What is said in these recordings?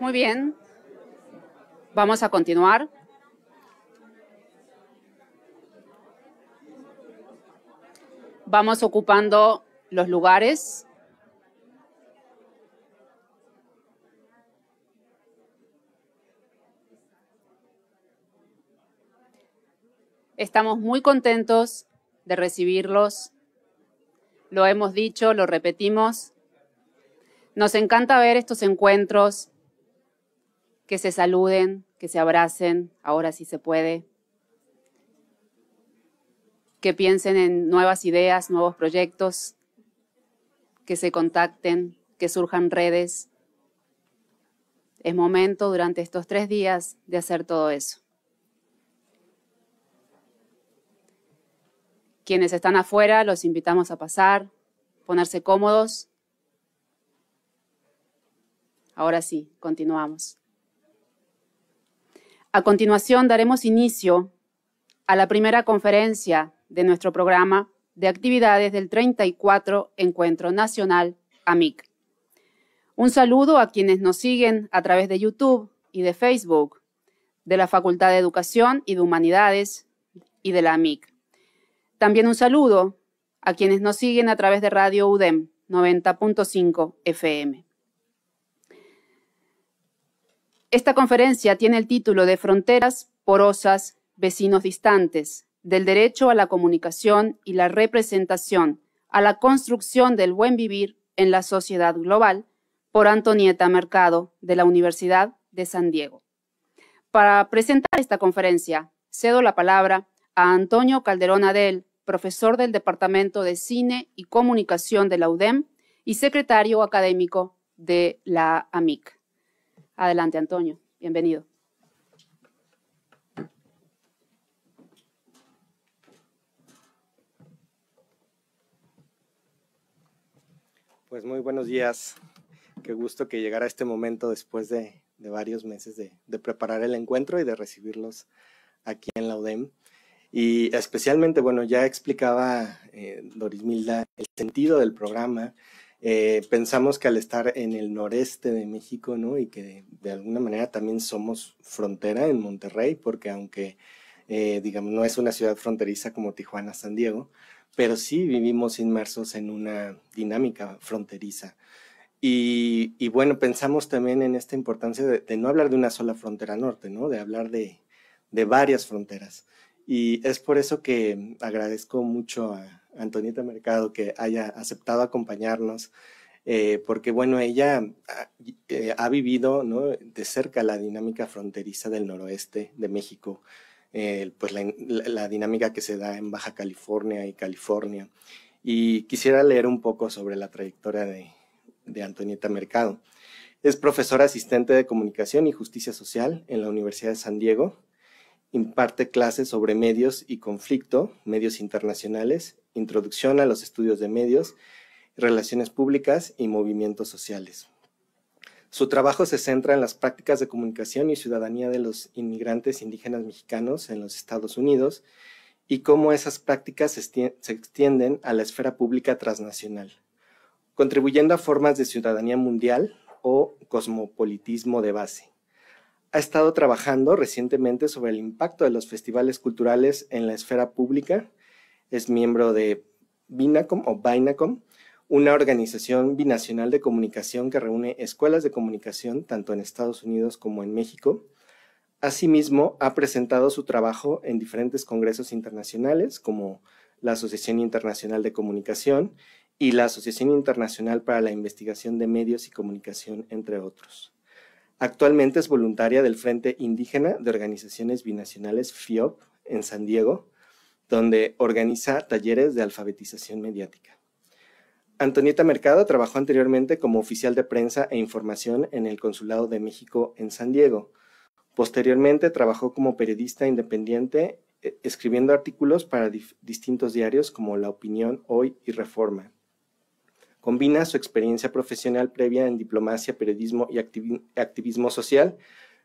Muy bien. Vamos a continuar. Vamos ocupando los lugares. Estamos muy contentos de recibirlos. Lo hemos dicho, lo repetimos. Nos encanta ver estos encuentros que se saluden, que se abracen, ahora sí se puede, que piensen en nuevas ideas, nuevos proyectos, que se contacten, que surjan redes. Es momento durante estos tres días de hacer todo eso. Quienes están afuera, los invitamos a pasar, ponerse cómodos. Ahora sí, continuamos. A continuación daremos inicio a la primera conferencia de nuestro programa de actividades del 34 Encuentro Nacional AMIC. Un saludo a quienes nos siguen a través de YouTube y de Facebook, de la Facultad de Educación y de Humanidades y de la AMIC. También un saludo a quienes nos siguen a través de Radio UDEM 90.5 FM. Esta conferencia tiene el título de Fronteras porosas, vecinos distantes, del derecho a la comunicación y la representación, a la construcción del buen vivir en la sociedad global, por Antonieta Mercado, de la Universidad de San Diego. Para presentar esta conferencia, cedo la palabra a Antonio Calderón Adel, profesor del Departamento de Cine y Comunicación de la UDEM y secretario académico de la AMIC. Adelante, Antonio. Bienvenido. Pues muy buenos días. Qué gusto que llegara este momento después de, varios meses de, preparar el encuentro y de recibirlos aquí en la UDEM. Y especialmente, bueno, ya explicaba eh, Doris Milda el sentido del programa eh, pensamos que al estar en el noreste de México, ¿no? Y que de, alguna manera también somos frontera en Monterrey, porque aunque, eh, digamos, no es una ciudad fronteriza como Tijuana, San Diego, pero sí vivimos inmersos en una dinámica fronteriza. Y, bueno, pensamos también en esta importancia de, no hablar de una sola frontera norte, ¿no? De hablar de varias fronteras. Y es por eso que agradezco mucho a, Antonieta Mercado, que haya aceptado acompañarnos, eh, porque bueno, ella ah, eh, ha vivido de cerca la dinámica fronteriza del noroeste de México, eh, pues la, dinámica que se da en Baja California y California. Y quisiera leer un poco sobre la trayectoria de, de Antonieta Mercado. Es profesora asistente de Comunicación y Justicia Social en la Universidad de San Diego, Imparte clases sobre medios y conflicto, medios internacionales, introducción a los estudios de medios, relaciones públicas y movimientos sociales. Su trabajo se centra en las prácticas de comunicación y ciudadanía de los inmigrantes indígenas mexicanos en los Estados Unidos y cómo esas prácticas se extienden a la esfera pública transnacional, contribuyendo a formas de ciudadanía mundial o cosmopolitismo de base ha estado trabajando recientemente sobre el impacto de los festivales culturales en la esfera pública. Es miembro de Binacom o Binacom, una organización binacional de comunicación que reúne escuelas de comunicación tanto en Estados Unidos como en México. Asimismo, ha presentado su trabajo en diferentes congresos internacionales como la Asociación Internacional de Comunicación y la Asociación Internacional para la Investigación de Medios y Comunicación, entre otros. Actualmente es voluntaria del Frente Indígena de Organizaciones Binacionales FIOP en San Diego, donde organiza talleres de alfabetización mediática. Antonieta Mercado trabajó anteriormente como oficial de prensa e información en el Consulado de México en San Diego. Posteriormente trabajó como periodista independiente eh, escribiendo artículos para distintos diarios como La Opinión, Hoy y Reforma. Combina su experiencia profesional previa en diplomacia, periodismo y activismo social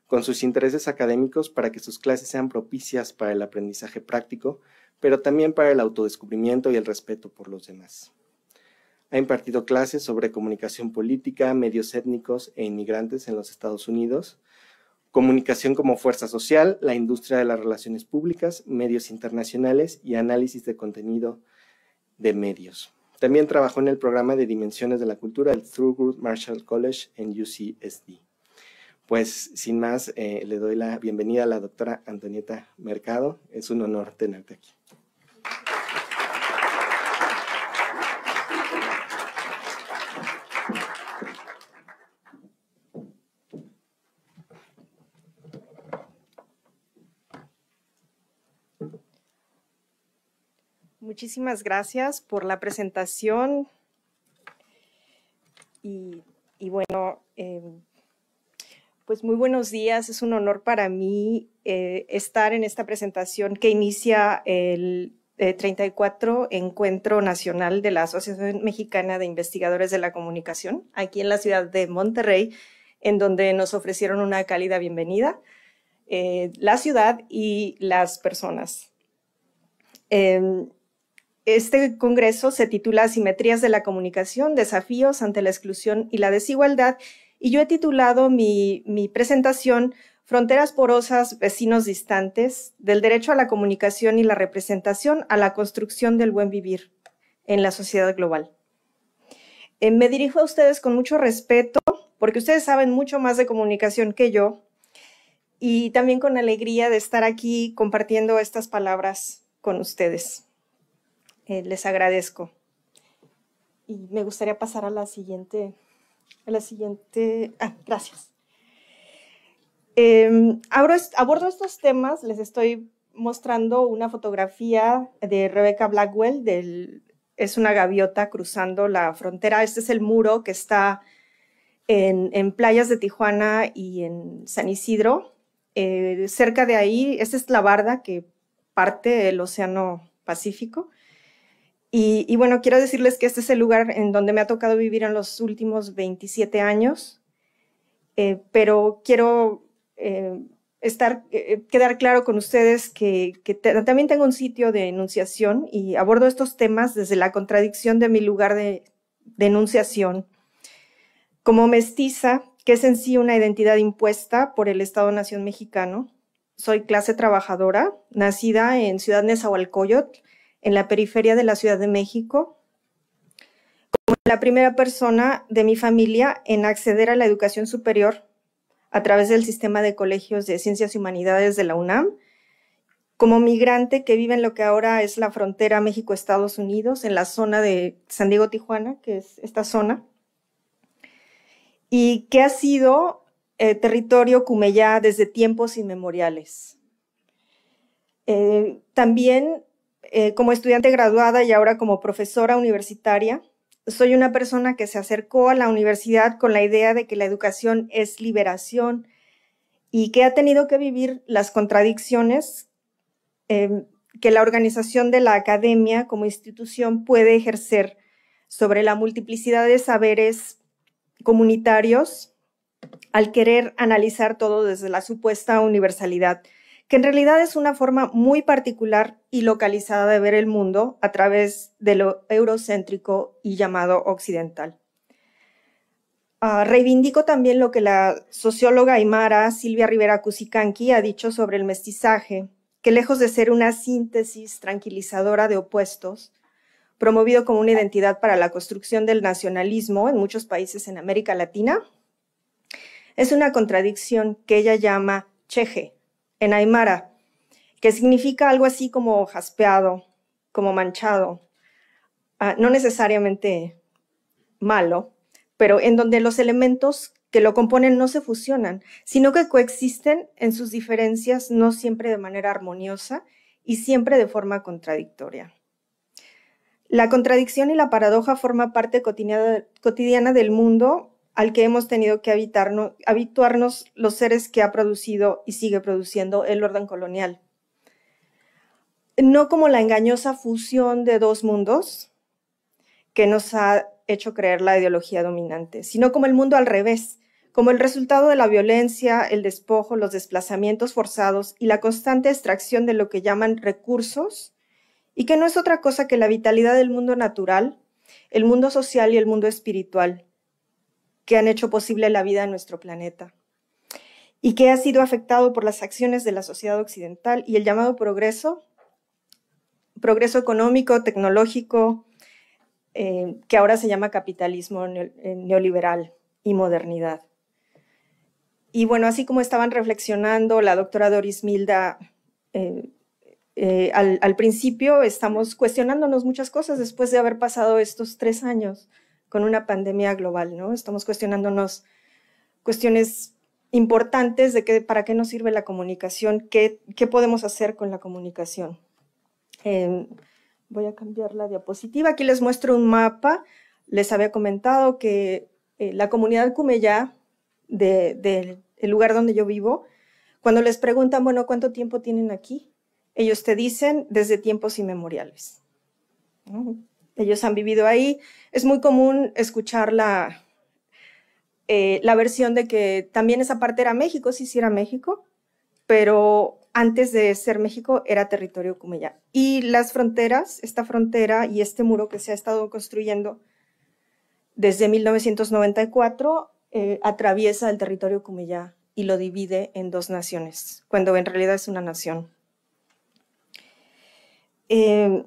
con sus intereses académicos para que sus clases sean propicias para el aprendizaje práctico, pero también para el autodescubrimiento y el respeto por los demás. Ha impartido clases sobre comunicación política, medios étnicos e inmigrantes en los Estados Unidos, comunicación como fuerza social, la industria de las relaciones públicas, medios internacionales y análisis de contenido de medios. También trabajó en el programa de Dimensiones de la Cultura del Thurgood Marshall College en UCSD. Pues sin más, eh, le doy la bienvenida a la doctora Antonieta Mercado. Es un honor tenerte aquí. muchísimas gracias por la presentación. Y, bueno, em, pues muy buenos días. Es un honor para mí eh, estar en esta presentación que inicia el 34 eh, Encuentro Nacional de la Asociación Mexicana de Investigadores de la Comunicación, aquí en la ciudad de Monterrey, en donde nos ofrecieron una cálida bienvenida. Eh, la ciudad y las personas. Em, este congreso se titula Asimetrías de la comunicación, desafíos ante la exclusión y la desigualdad, y yo he titulado mi, presentación Fronteras porosas, vecinos distantes, del derecho a la comunicación y la representación a la construcción del buen vivir en la sociedad global. Eh, me dirijo a ustedes con mucho respeto, porque ustedes saben mucho más de comunicación que yo, y también con alegría de estar aquí compartiendo estas palabras con ustedes. Eh, les agradezco. Y me gustaría pasar a la siguiente. A la siguiente. Ah, gracias. Em, abordo estos temas, les estoy mostrando una fotografía de Rebecca Blackwell, del, es una gaviota cruzando la frontera. Este es el muro que está en, playas de Tijuana y en San Isidro. Eh, cerca de ahí, esta es la barda que parte el Océano Pacífico. Y, bueno, quiero decirles que este es el lugar en donde me ha tocado vivir en los últimos 27 años, eh, pero quiero eh, estar, eh, quedar claro con ustedes que, también tengo un sitio de enunciación y abordo estos temas desde la contradicción de mi lugar de, de enunciación. Como mestiza, que es en sí una identidad impuesta por el Estado-Nación mexicano, soy clase trabajadora, nacida en Ciudad Nezahualcóyotl, en la periferia de la Ciudad de México, como la primera persona de mi familia en acceder a la educación superior a través del sistema de colegios de ciencias y humanidades de la UNAM, como migrante que vive en lo que ahora es la frontera México-Estados Unidos, en la zona de San Diego-Tijuana, que es esta zona, y que ha sido eh, territorio cumeyá desde tiempos inmemoriales. Eh, también eh, como estudiante graduada y ahora como profesora universitaria, soy una persona que se acercó a la universidad con la idea de que la educación es liberación y que ha tenido que vivir las contradicciones eh, que la organización de la academia como institución puede ejercer sobre la multiplicidad de saberes comunitarios al querer analizar todo desde la supuesta universalidad que en realidad es una forma muy particular y localizada de ver el mundo a través de lo eurocéntrico y llamado occidental. Ah, reivindico también lo que la socióloga aymara Silvia Rivera Cusicanqui ha dicho sobre el mestizaje, que lejos de ser una síntesis tranquilizadora de opuestos, promovido como una identidad para la construcción del nacionalismo en muchos países en América Latina, es una contradicción que ella llama cheje, en Aymara, que significa algo así como jaspeado, como manchado, ah, no necesariamente malo, pero en donde los elementos que lo componen no se fusionan, sino que coexisten en sus diferencias no siempre de manera armoniosa y siempre de forma contradictoria. La contradicción y la paradoja forma parte cotidiana del mundo al que hemos tenido que habitarnos, habituarnos los seres que ha producido y sigue produciendo el orden colonial. No como la engañosa fusión de dos mundos que nos ha hecho creer la ideología dominante, sino como el mundo al revés, como el resultado de la violencia, el despojo, los desplazamientos forzados y la constante extracción de lo que llaman recursos, y que no es otra cosa que la vitalidad del mundo natural, el mundo social y el mundo espiritual, que han hecho posible la vida en nuestro planeta y que ha sido afectado por las acciones de la sociedad occidental y el llamado progreso, progreso económico, tecnológico, eh, que ahora se llama capitalismo eh, neoliberal y modernidad. Y bueno, así como estaban reflexionando la doctora Doris Milda eh, al, principio, estamos cuestionándonos muchas cosas después de haber pasado estos tres años con una pandemia global, ¿no? Estamos cuestionándonos cuestiones importantes de que, para qué nos sirve la comunicación, qué, qué podemos hacer con la comunicación. Em, voy a cambiar la diapositiva. Aquí les muestro un mapa. Les había comentado que eh, la comunidad Cumeyá, del lugar donde yo vivo, cuando les preguntan, bueno, ¿cuánto tiempo tienen aquí? Ellos te dicen desde tiempos inmemoriales ellos han vivido ahí. Es muy común escuchar eh, la, versión de que también esa parte era México, sí, sí era México, pero antes de ser México era territorio Cumeya. Y las fronteras, esta frontera y este muro que se ha estado construyendo desde 1994 eh, atraviesa el territorio Cumellá y lo divide en dos naciones, cuando en realidad es una nación. Eh,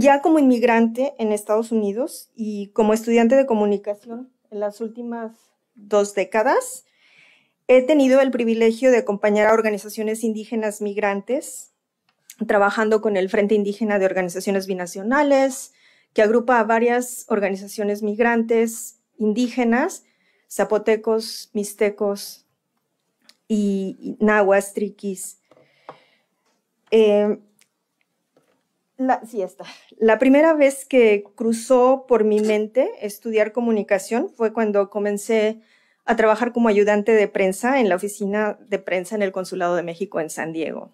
ya como inmigrante en Estados Unidos y como estudiante de comunicación en las últimas dos décadas, he tenido el privilegio de acompañar a organizaciones indígenas migrantes, trabajando con el Frente Indígena de Organizaciones Binacionales, que agrupa a varias organizaciones migrantes indígenas, zapotecos, mixtecos y nahuas, triquis. Eh, la, sí, está. La primera vez que cruzó por mi mente estudiar comunicación fue cuando comencé a trabajar como ayudante de prensa en la oficina de prensa en el Consulado de México en San Diego.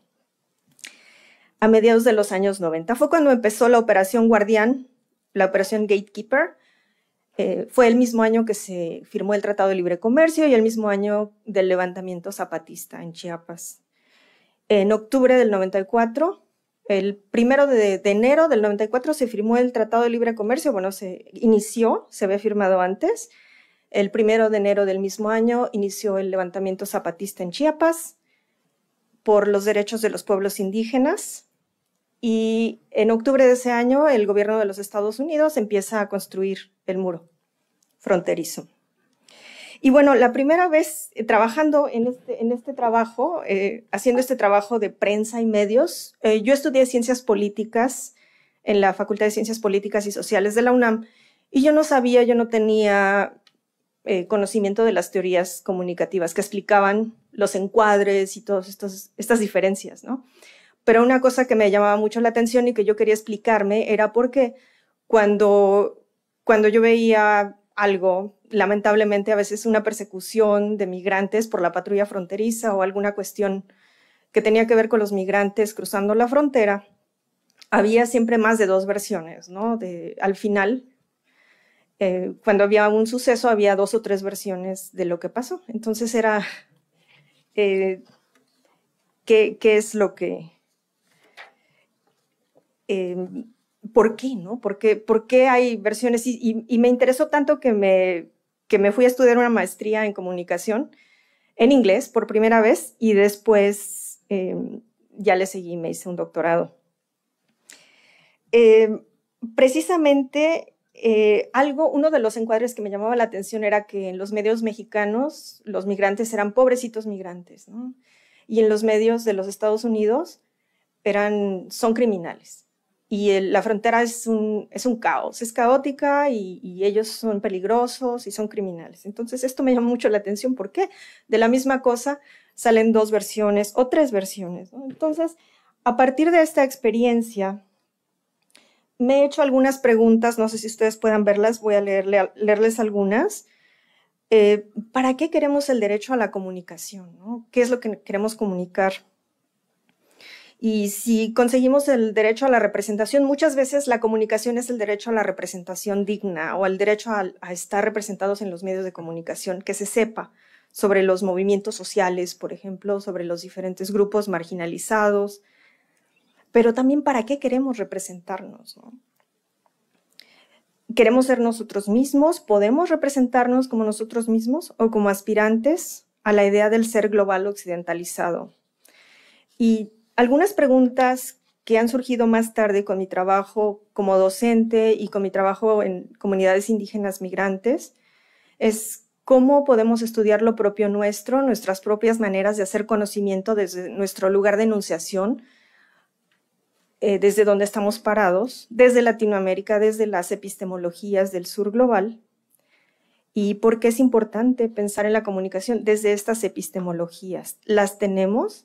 A mediados de los años 90 fue cuando empezó la operación Guardián, la operación Gatekeeper. Eh, fue el mismo año que se firmó el Tratado de Libre Comercio y el mismo año del levantamiento zapatista en Chiapas. En octubre del 94 el primero de, enero del 94 se firmó el Tratado de Libre Comercio, bueno, se inició, se había firmado antes. El primero de enero del mismo año inició el levantamiento zapatista en Chiapas por los derechos de los pueblos indígenas. Y en octubre de ese año, el gobierno de los Estados Unidos empieza a construir el muro fronterizo. Y bueno, la primera vez eh, trabajando en este, en este trabajo, eh, haciendo este trabajo de prensa y medios, eh, yo estudié ciencias políticas en la Facultad de Ciencias Políticas y Sociales de la UNAM y yo no sabía, yo no tenía conocimiento de las teorías comunicativas que explicaban los encuadres y todas estas diferencias, ¿no? Pero una cosa que me llamaba mucho la atención y que yo quería explicarme era porque cuando, cuando yo veía algo, lamentablemente a veces una persecución de migrantes por la patrulla fronteriza o alguna cuestión que tenía que ver con los migrantes cruzando la frontera, había siempre más de dos versiones, ¿no? De, al final, eh, cuando había un suceso, había dos o tres versiones de lo que pasó. Entonces era, eh, ¿qué, es lo que... Eh, ¿por qué, no? ¿Por qué, hay versiones? Y, me interesó tanto que me, fui a estudiar una maestría en comunicación en inglés por primera vez y después em, ya le seguí, me hice un doctorado. Em, precisamente eh, algo, uno de los encuadres que me llamaba la atención era que en los medios mexicanos los migrantes eran pobrecitos migrantes, Y en los medios de los Estados Unidos eran, son criminales y la frontera es un, es un caos, es caótica y, ellos son peligrosos y son criminales. Entonces esto me llama mucho la atención porque de la misma cosa salen dos versiones o tres versiones. Entonces, a partir de esta experiencia, me he hecho algunas preguntas, no sé si ustedes puedan verlas, voy a leerles algunas. Eh, ¿Para qué queremos el derecho a la comunicación? ¿Qué es lo que queremos comunicar? Y si conseguimos el derecho a la representación, muchas veces la comunicación es el derecho a la representación digna o al derecho a, estar representados en los medios de comunicación, que se sepa sobre los movimientos sociales, por ejemplo, sobre los diferentes grupos marginalizados, pero también para qué queremos representarnos. ¿Queremos ser nosotros mismos? ¿Podemos representarnos como nosotros mismos o como aspirantes a la idea del ser global occidentalizado? Y algunas preguntas que han surgido más tarde con mi trabajo como docente y con mi trabajo en comunidades indígenas migrantes es cómo podemos estudiar lo propio nuestro, nuestras propias maneras de hacer conocimiento desde nuestro lugar de enunciación, eh, desde donde estamos parados, desde Latinoamérica, desde las epistemologías del sur global, y por qué es importante pensar en la comunicación desde estas epistemologías. ¿Las tenemos?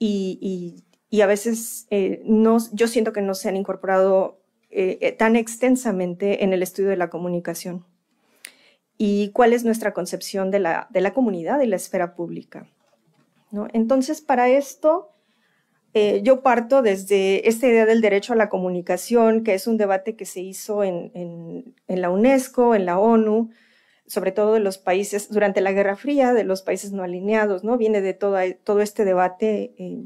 y, a veces eh, yo siento que no se han incorporado eh, eh, tan extensamente en el estudio de la comunicación. ¿Y cuál es nuestra concepción de la, comunidad y la esfera pública? Entonces, para esto, yo parto desde esta idea del derecho a la comunicación, que es un debate que se hizo en la UNESCO, en la ONU, sobre todo de los países, durante la Guerra Fría, de los países no alineados, ¿no? Viene de todo, todo este debate eh,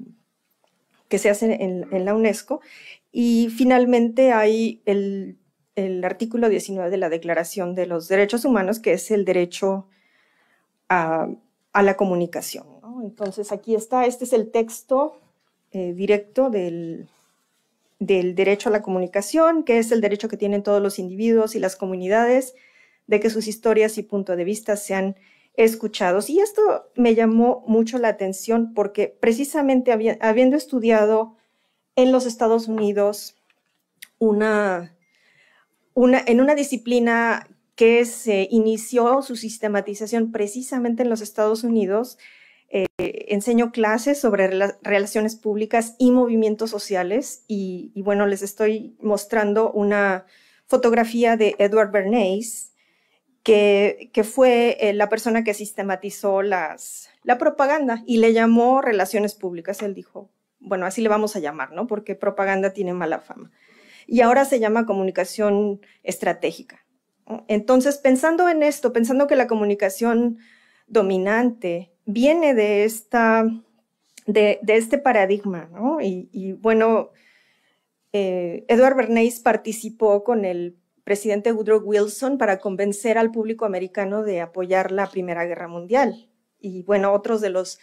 que se hace en, la UNESCO. Y finalmente hay el, artículo 19 de la Declaración de los Derechos Humanos, que es el derecho a, la comunicación. Entonces aquí está, este es el texto eh, directo del, del derecho a la comunicación, que es el derecho que tienen todos los individuos y las comunidades de que sus historias y puntos de vista sean escuchados. Y esto me llamó mucho la atención porque precisamente habiendo estudiado en los Estados Unidos una, en una disciplina que se inició su sistematización precisamente en los Estados Unidos, enseñó eh, enseño clases sobre relaciones públicas y movimientos sociales y, bueno, les estoy mostrando una fotografía de Edward Bernays, que, fue eh, la persona que sistematizó la propaganda y le llamó relaciones públicas. Él dijo, bueno, así le vamos a llamar, ¿no? Porque propaganda tiene mala fama. Y ahora se llama comunicación estratégica. Entonces, pensando en esto, pensando que la comunicación dominante viene de, esta, de, este paradigma, ¿no? Y, bueno, eh, Edward Bernays participó con el presidente Woodrow Wilson para convencer al público americano de apoyar la Primera Guerra Mundial. Y bueno, otros de los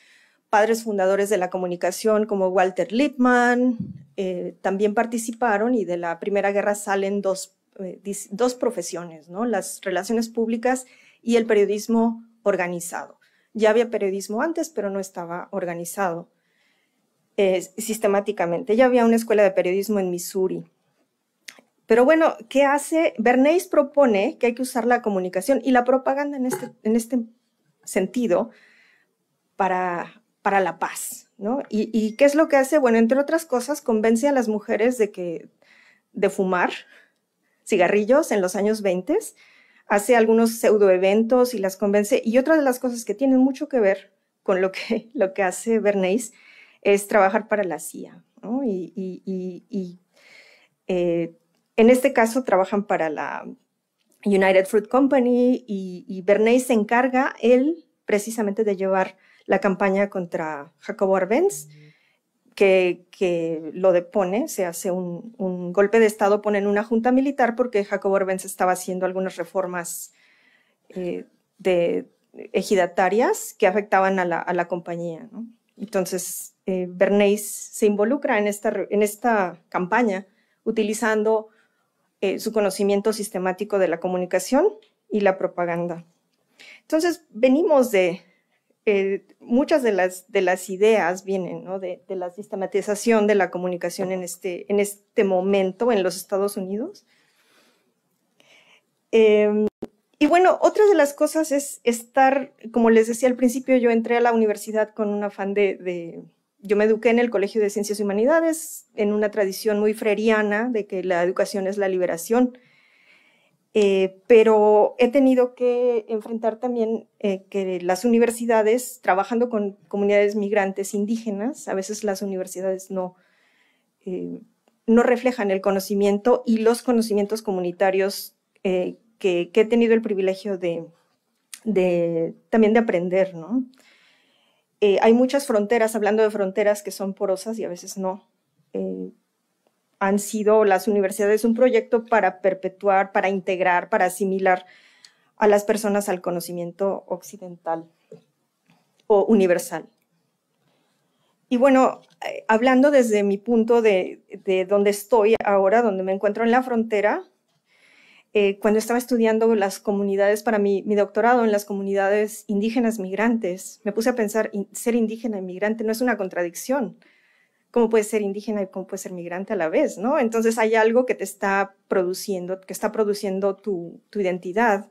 padres fundadores de la comunicación como Walter Lippmann eh, también participaron y de la Primera Guerra salen dos, eh, dos profesiones, ¿no? las relaciones públicas y el periodismo organizado. Ya había periodismo antes, pero no estaba organizado eh, sistemáticamente. Ya había una escuela de periodismo en Missouri pero bueno, ¿qué hace? Bernays propone que hay que usar la comunicación y la propaganda en este, este sentido para, para la paz. ¿Y, qué es lo que hace? Bueno, entre otras cosas, convence a las mujeres de, que, de fumar cigarrillos en los años 20 hace algunos pseudo eventos y las convence. Y otra de las cosas que tienen mucho que ver con lo que, lo que hace Bernays es trabajar para la CIA y, eh, en este caso trabajan para la United Fruit Company y, Bernays se encarga él precisamente de llevar la campaña contra Jacobo Arbenz, que, lo depone, se hace un, golpe de Estado, ponen una junta militar porque Jacobo Arbenz estaba haciendo algunas reformas eh, de ejidatarias que afectaban a la, compañía. Entonces, eh, Bernays se involucra en esta, en esta campaña utilizando eh, su conocimiento sistemático de la comunicación y la propaganda. Entonces, venimos de, eh, muchas de las, ideas vienen de, la sistematización de la comunicación en este, en este momento en los Estados Unidos. Em, y bueno, otra de las cosas es estar, como les decía al principio, yo entré a la universidad con un afán de yo me eduqué en el Colegio de Ciencias y Humanidades, en una tradición muy freriana de que la educación es la liberación. Eh, pero he tenido que enfrentar también eh, que las universidades, trabajando con comunidades migrantes indígenas, a veces las universidades no, eh, no reflejan el conocimiento y los conocimientos comunitarios que, he tenido el privilegio de, de también de aprender, ¿no? Eh, hay muchas fronteras, hablando de fronteras que son porosas y a veces no. Eh, han sido las universidades un proyecto para perpetuar, para integrar, para asimilar a las personas al conocimiento occidental o universal. Y bueno, eh, hablando desde mi punto de donde estoy ahora, donde me encuentro en la frontera, eh, cuando estaba estudiando las comunidades para mi, mi, doctorado en las comunidades indígenas migrantes, me puse a pensar, ser indígena y migrante no es una contradicción. ¿Cómo puedes ser indígena y cómo puedes ser migrante a la vez? ¿no? Entonces hay algo que te está produciendo, que está produciendo tu, identidad.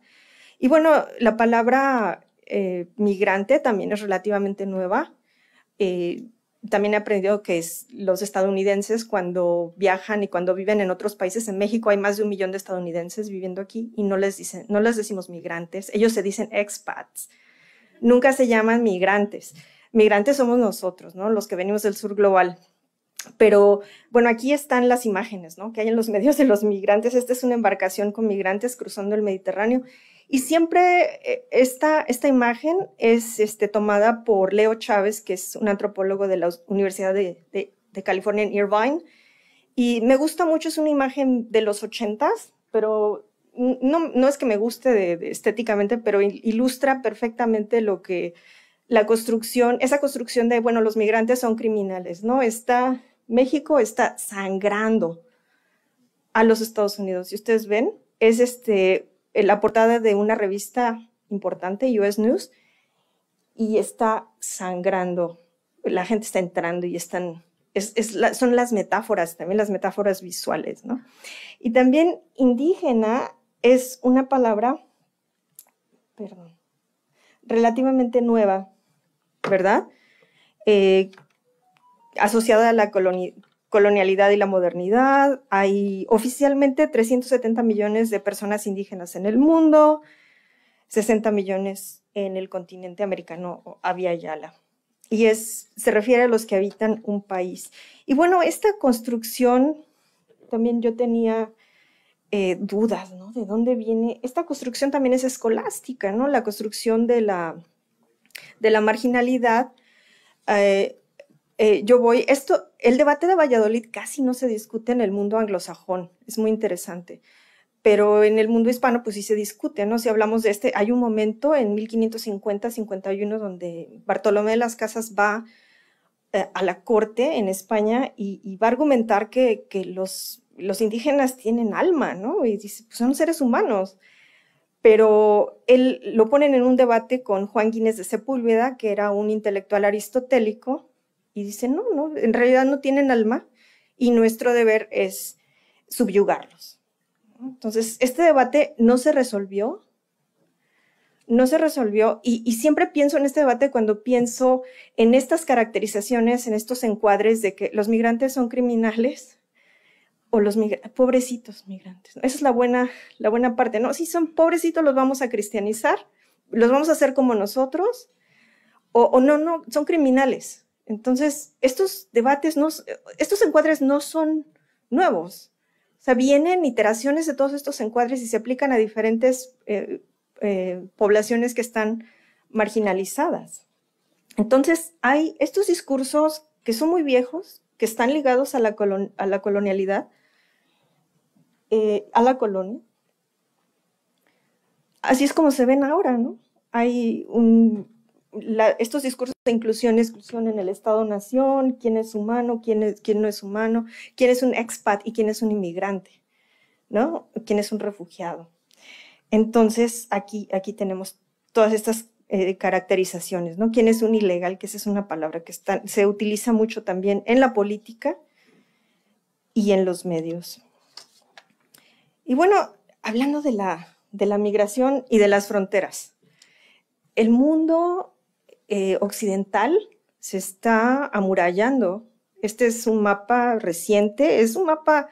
Y bueno, la palabra eh, migrante también es relativamente nueva. Eh, también he aprendido que los estadounidenses cuando viajan y cuando viven en otros países, en México hay más de un millón de estadounidenses viviendo aquí y no les, dicen, no les decimos migrantes, ellos se dicen expats, nunca se llaman migrantes. Migrantes somos nosotros, ¿no? Los que venimos del sur global. Pero bueno, aquí están las imágenes ¿no? que hay en los medios de los migrantes. Esta es una embarcación con migrantes cruzando el Mediterráneo y siempre eh, esta, esta imagen es este, tomada por Leo Chávez, que es un antropólogo de la Universidad de, California en Irvine. Y me gusta mucho, es una imagen de los ochentas, pero no, no es que me guste estéticamente, pero ilustra perfectamente lo que la construcción, esa construcción de, bueno, los migrantes son criminales, ¿no? Está, México está sangrando a los Estados Unidos. Y ustedes ven, es este, la portada de una revista importante, US News, y está sangrando. La gente está entrando y están... son las metáforas, también las metáforas visuales, ¿no? Y también indígena es una palabra, perdón, relativamente nueva, ¿verdad? Eh, asociada a la colonización, colonialidad y la modernidad. Hay oficialmente 370 millones de personas indígenas en el mundo, 60 millones en el continente americano, había Yala. Y es, se refiere a los que habitan un país. Y bueno, esta construcción, también yo tenía eh, dudas, ¿no? ¿De dónde viene? Esta construcción también es escolástica, ¿no? La construcción de la, de la marginalidad. Eh, eh, yo voy, esto, el debate de Valladolid casi no se discute en el mundo anglosajón, es muy interesante, pero en el mundo hispano pues sí se discute, ¿no? Si hablamos de este, hay un momento en 1550-51 donde Bartolomé de las Casas va eh, a la corte en España y, va a argumentar que, los, indígenas tienen alma, ¿no? Y dice, pues son seres humanos pero él lo ponen en un debate con Juan Guinness de Sepúlveda, que era un intelectual aristotélico, y dicen, no, no, en realidad no tienen alma y nuestro deber es subyugarlos. Entonces, este debate no se resolvió, no se resolvió y, siempre pienso en este debate cuando pienso en estas caracterizaciones, en estos encuadres de que los migrantes son criminales o los pobrecitos migrantes. Esa es la buena, la buena parte, ¿no? Si son pobrecitos los vamos a cristianizar, los vamos a hacer como nosotros o no, no, son criminales. Entonces, estos debates, no, eh, estos encuadres no son nuevos. O sea, vienen iteraciones de todos estos encuadres y se aplican a diferentes eh, eh, poblaciones que están marginalizadas. Entonces, hay estos discursos que son muy viejos, que están ligados a la, colonialidad, a la colonia. Así es como se ven ahora, ¿no? Hay un estos discursos de inclusión y exclusión en el Estado-Nación, quién es humano, quién, no es humano, quién es un expat y quién es un inmigrante, ¿no? ¿Quién es un refugiado? Entonces, aquí, aquí tenemos todas estas eh, caracterizaciones, ¿no? ¿Quién es un ilegal? Que esa es una palabra que se utiliza mucho también en la política y en los medios. Y bueno, hablando de la, de la migración y de las fronteras, el mundo eh, occidental se está amurallando. Este es un mapa reciente, es un mapa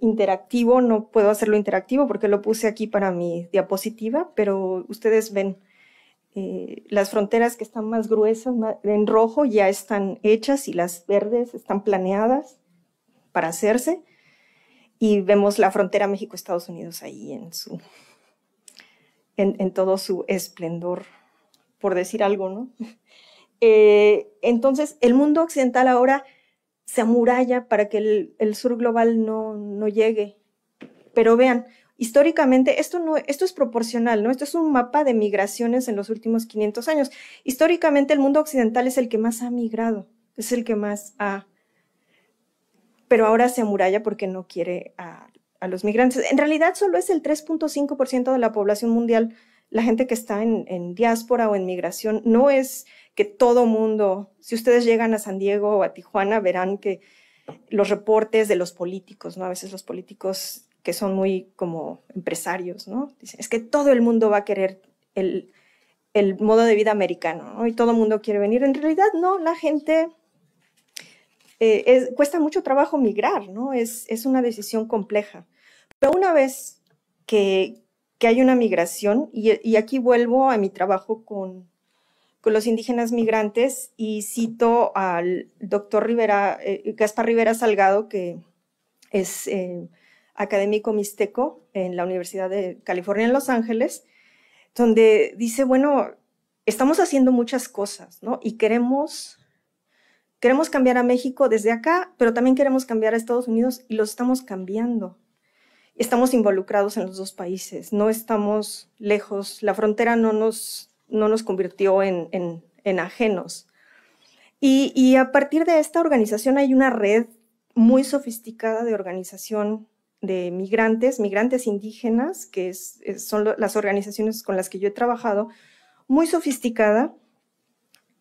interactivo, no puedo hacerlo interactivo porque lo puse aquí para mi diapositiva, pero ustedes ven eh, las fronteras que están más gruesas, en rojo ya están hechas y las verdes están planeadas para hacerse. Y vemos la frontera México-Estados Unidos ahí en, su, en todo su esplendor por decir algo, ¿no? Eh, entonces, el mundo occidental ahora se amuralla para que el, sur global no, no, llegue. Pero vean, históricamente esto, no, esto es proporcional, ¿no? Esto es un mapa de migraciones en los últimos 500 años. Históricamente el mundo occidental es el que más ha migrado, es el que más ha... Pero ahora se amuralla porque no quiere a, a los migrantes. En realidad solo es el 3.5% de la población mundial la gente que está en, diáspora o en migración, no es que todo mundo, si ustedes llegan a San Diego o a Tijuana, verán que los reportes de los políticos, ¿no? A veces los políticos que son muy como empresarios, ¿no? Dicen, es que todo el mundo va a querer el, modo de vida americano, ¿no? Y todo el mundo quiere venir. En realidad, no, la gente eh, cuesta mucho trabajo migrar, ¿no? Es, es una decisión compleja. Pero una vez que, que hay una migración y, aquí vuelvo a mi trabajo con, los indígenas migrantes y cito al doctor Rivera, eh, Gaspar Rivera Salgado, que es eh, académico mixteco en la Universidad de California en Los Ángeles, donde dice, bueno, estamos haciendo muchas cosas, ¿no? Y queremos, queremos cambiar a México desde acá, pero también queremos cambiar a Estados Unidos y los estamos cambiando estamos involucrados en los dos países, no estamos lejos, la frontera no nos, no nos convirtió en, en, ajenos. Y, y, a partir de esta organización hay una red muy sofisticada de organización de migrantes, migrantes indígenas, que son las organizaciones con las que yo he trabajado, muy sofisticada,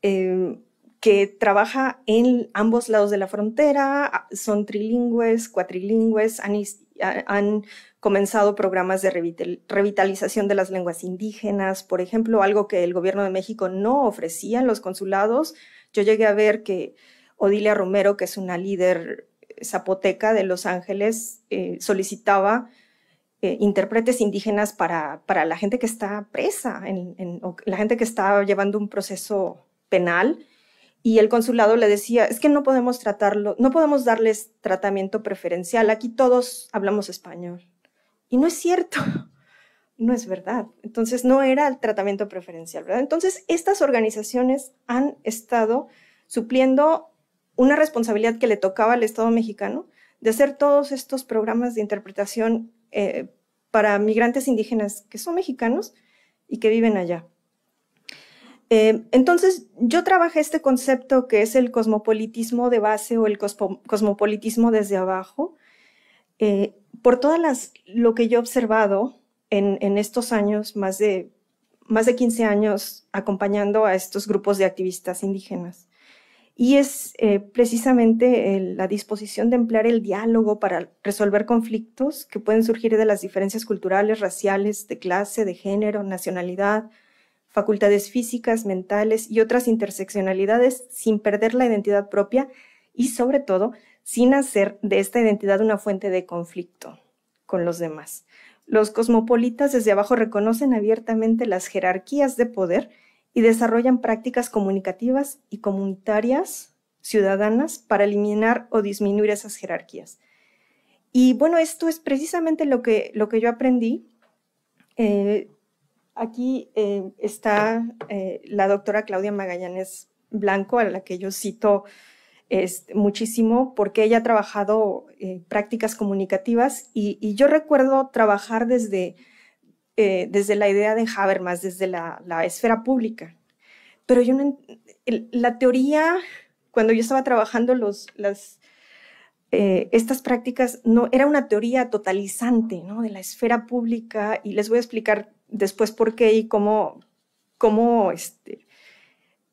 em, que trabaja en ambos lados de la frontera, son trilingües, cuatrilingües, han han comenzado programas de revitalización de las lenguas indígenas, por ejemplo, algo que el gobierno de México no ofrecía en los consulados. Yo llegué a ver que Odilia Romero, que es una líder zapoteca de Los Ángeles, eh, solicitaba eh, intérpretes indígenas para, la gente que está presa la gente que está llevando un proceso penal y el consulado le decía, es que no podemos tratarlo, no podemos darles tratamiento preferencial, aquí todos hablamos español. Y no es cierto, no es verdad. Entonces no era el tratamiento preferencial, Entonces estas organizaciones han estado supliendo una responsabilidad que le tocaba al Estado mexicano de hacer todos estos programas de interpretación eh, para migrantes indígenas que son mexicanos y que viven allá. Eh, entonces, yo trabajé este concepto que es el cosmopolitismo de base o el cosmopolitismo desde abajo, eh, por todas las, lo que yo he observado en, estos años, más de, más de 15 años acompañando a estos grupos de activistas indígenas. Y es eh, precisamente la disposición de emplear el diálogo para resolver conflictos que pueden surgir de las diferencias culturales, raciales, de clase, de género, nacionalidad, facultades físicas, mentales y otras interseccionalidades sin perder la identidad propia y sobre todo sin hacer de esta identidad una fuente de conflicto con los demás. Los cosmopolitas desde abajo reconocen abiertamente las jerarquías de poder y desarrollan prácticas comunicativas y comunitarias ciudadanas para eliminar o disminuir esas jerarquías. Y bueno, esto es precisamente lo que, lo que yo aprendí eh, Aquí eh, está eh, la doctora Claudia Magallanes Blanco, a la que yo cito este, muchísimo, porque ella ha trabajado eh, prácticas comunicativas y, yo recuerdo trabajar desde, desde la idea de Habermas, desde la, esfera pública. Pero yo la teoría, cuando yo estaba trabajando los, las, eh, estas prácticas no era una teoría totalizante de la esfera pública y les voy a explicar después por qué y cómo, cómo este,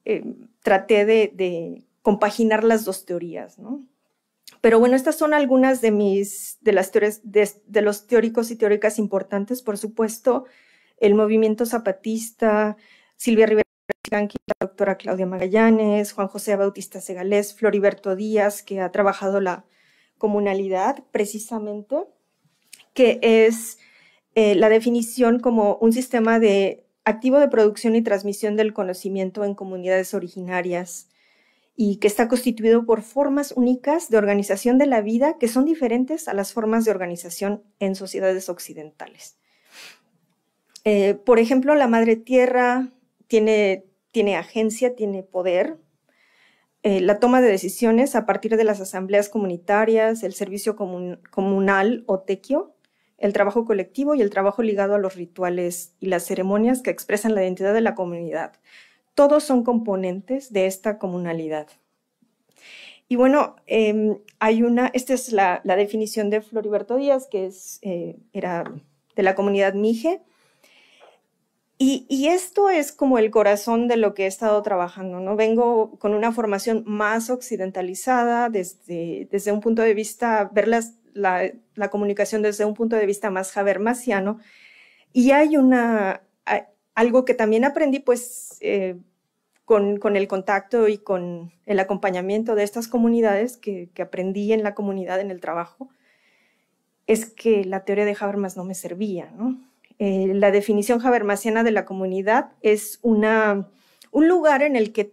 eh, traté de, compaginar las dos teorías. Pero bueno, estas son algunas de, mis, de las teorías, de, los teóricos y teóricas importantes, por supuesto, el movimiento zapatista, Silvia Rivera la doctora Claudia Magallanes, Juan José Bautista Segalés, Floriberto Díaz, que ha trabajado la, comunalidad, precisamente, que es eh, la definición como un sistema de activo de producción y transmisión del conocimiento en comunidades originarias y que está constituido por formas únicas de organización de la vida que son diferentes a las formas de organización en sociedades occidentales. Eh, por ejemplo, la Madre Tierra tiene, tiene agencia, tiene poder, eh, la toma de decisiones a partir de las asambleas comunitarias, el servicio comunal o tequio, el trabajo colectivo y el trabajo ligado a los rituales y las ceremonias que expresan la identidad de la comunidad. Todos son componentes de esta comunalidad. Y bueno, em, hay una, esta es la, definición de Floriberto Díaz, que eh, era de la comunidad Mije, y, esto es como el corazón de lo que he estado trabajando, ¿no? Vengo con una formación más occidentalizada, desde, un punto de vista, ver la, comunicación desde un punto de vista más habermasiano. Y hay una, algo que también aprendí, pues, eh, con, el contacto y con el acompañamiento de estas comunidades que, que aprendí en la comunidad, en el trabajo, es que la teoría de Habermas no me servía, ¿no? Eh, la definición habermasiana de la comunidad es una, un lugar en el que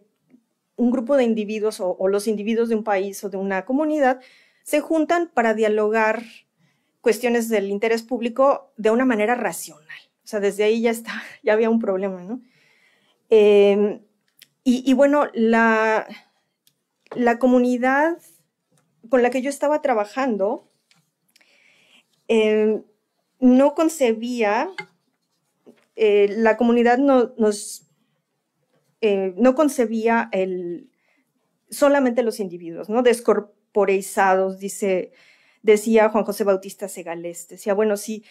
un grupo de individuos o, los individuos de un país o de una comunidad se juntan para dialogar cuestiones del interés público de una manera racional. O sea, desde ahí ya está, ya había un problema, ¿no? Em, y, bueno, la, la, comunidad con la que yo estaba trabajando em, no concebía, eh, la comunidad no, nos, eh, no concebía el, solamente los individuos, ¿no? Descorporeizados, dice, decía Juan José Bautista Segalés. Decía, bueno, si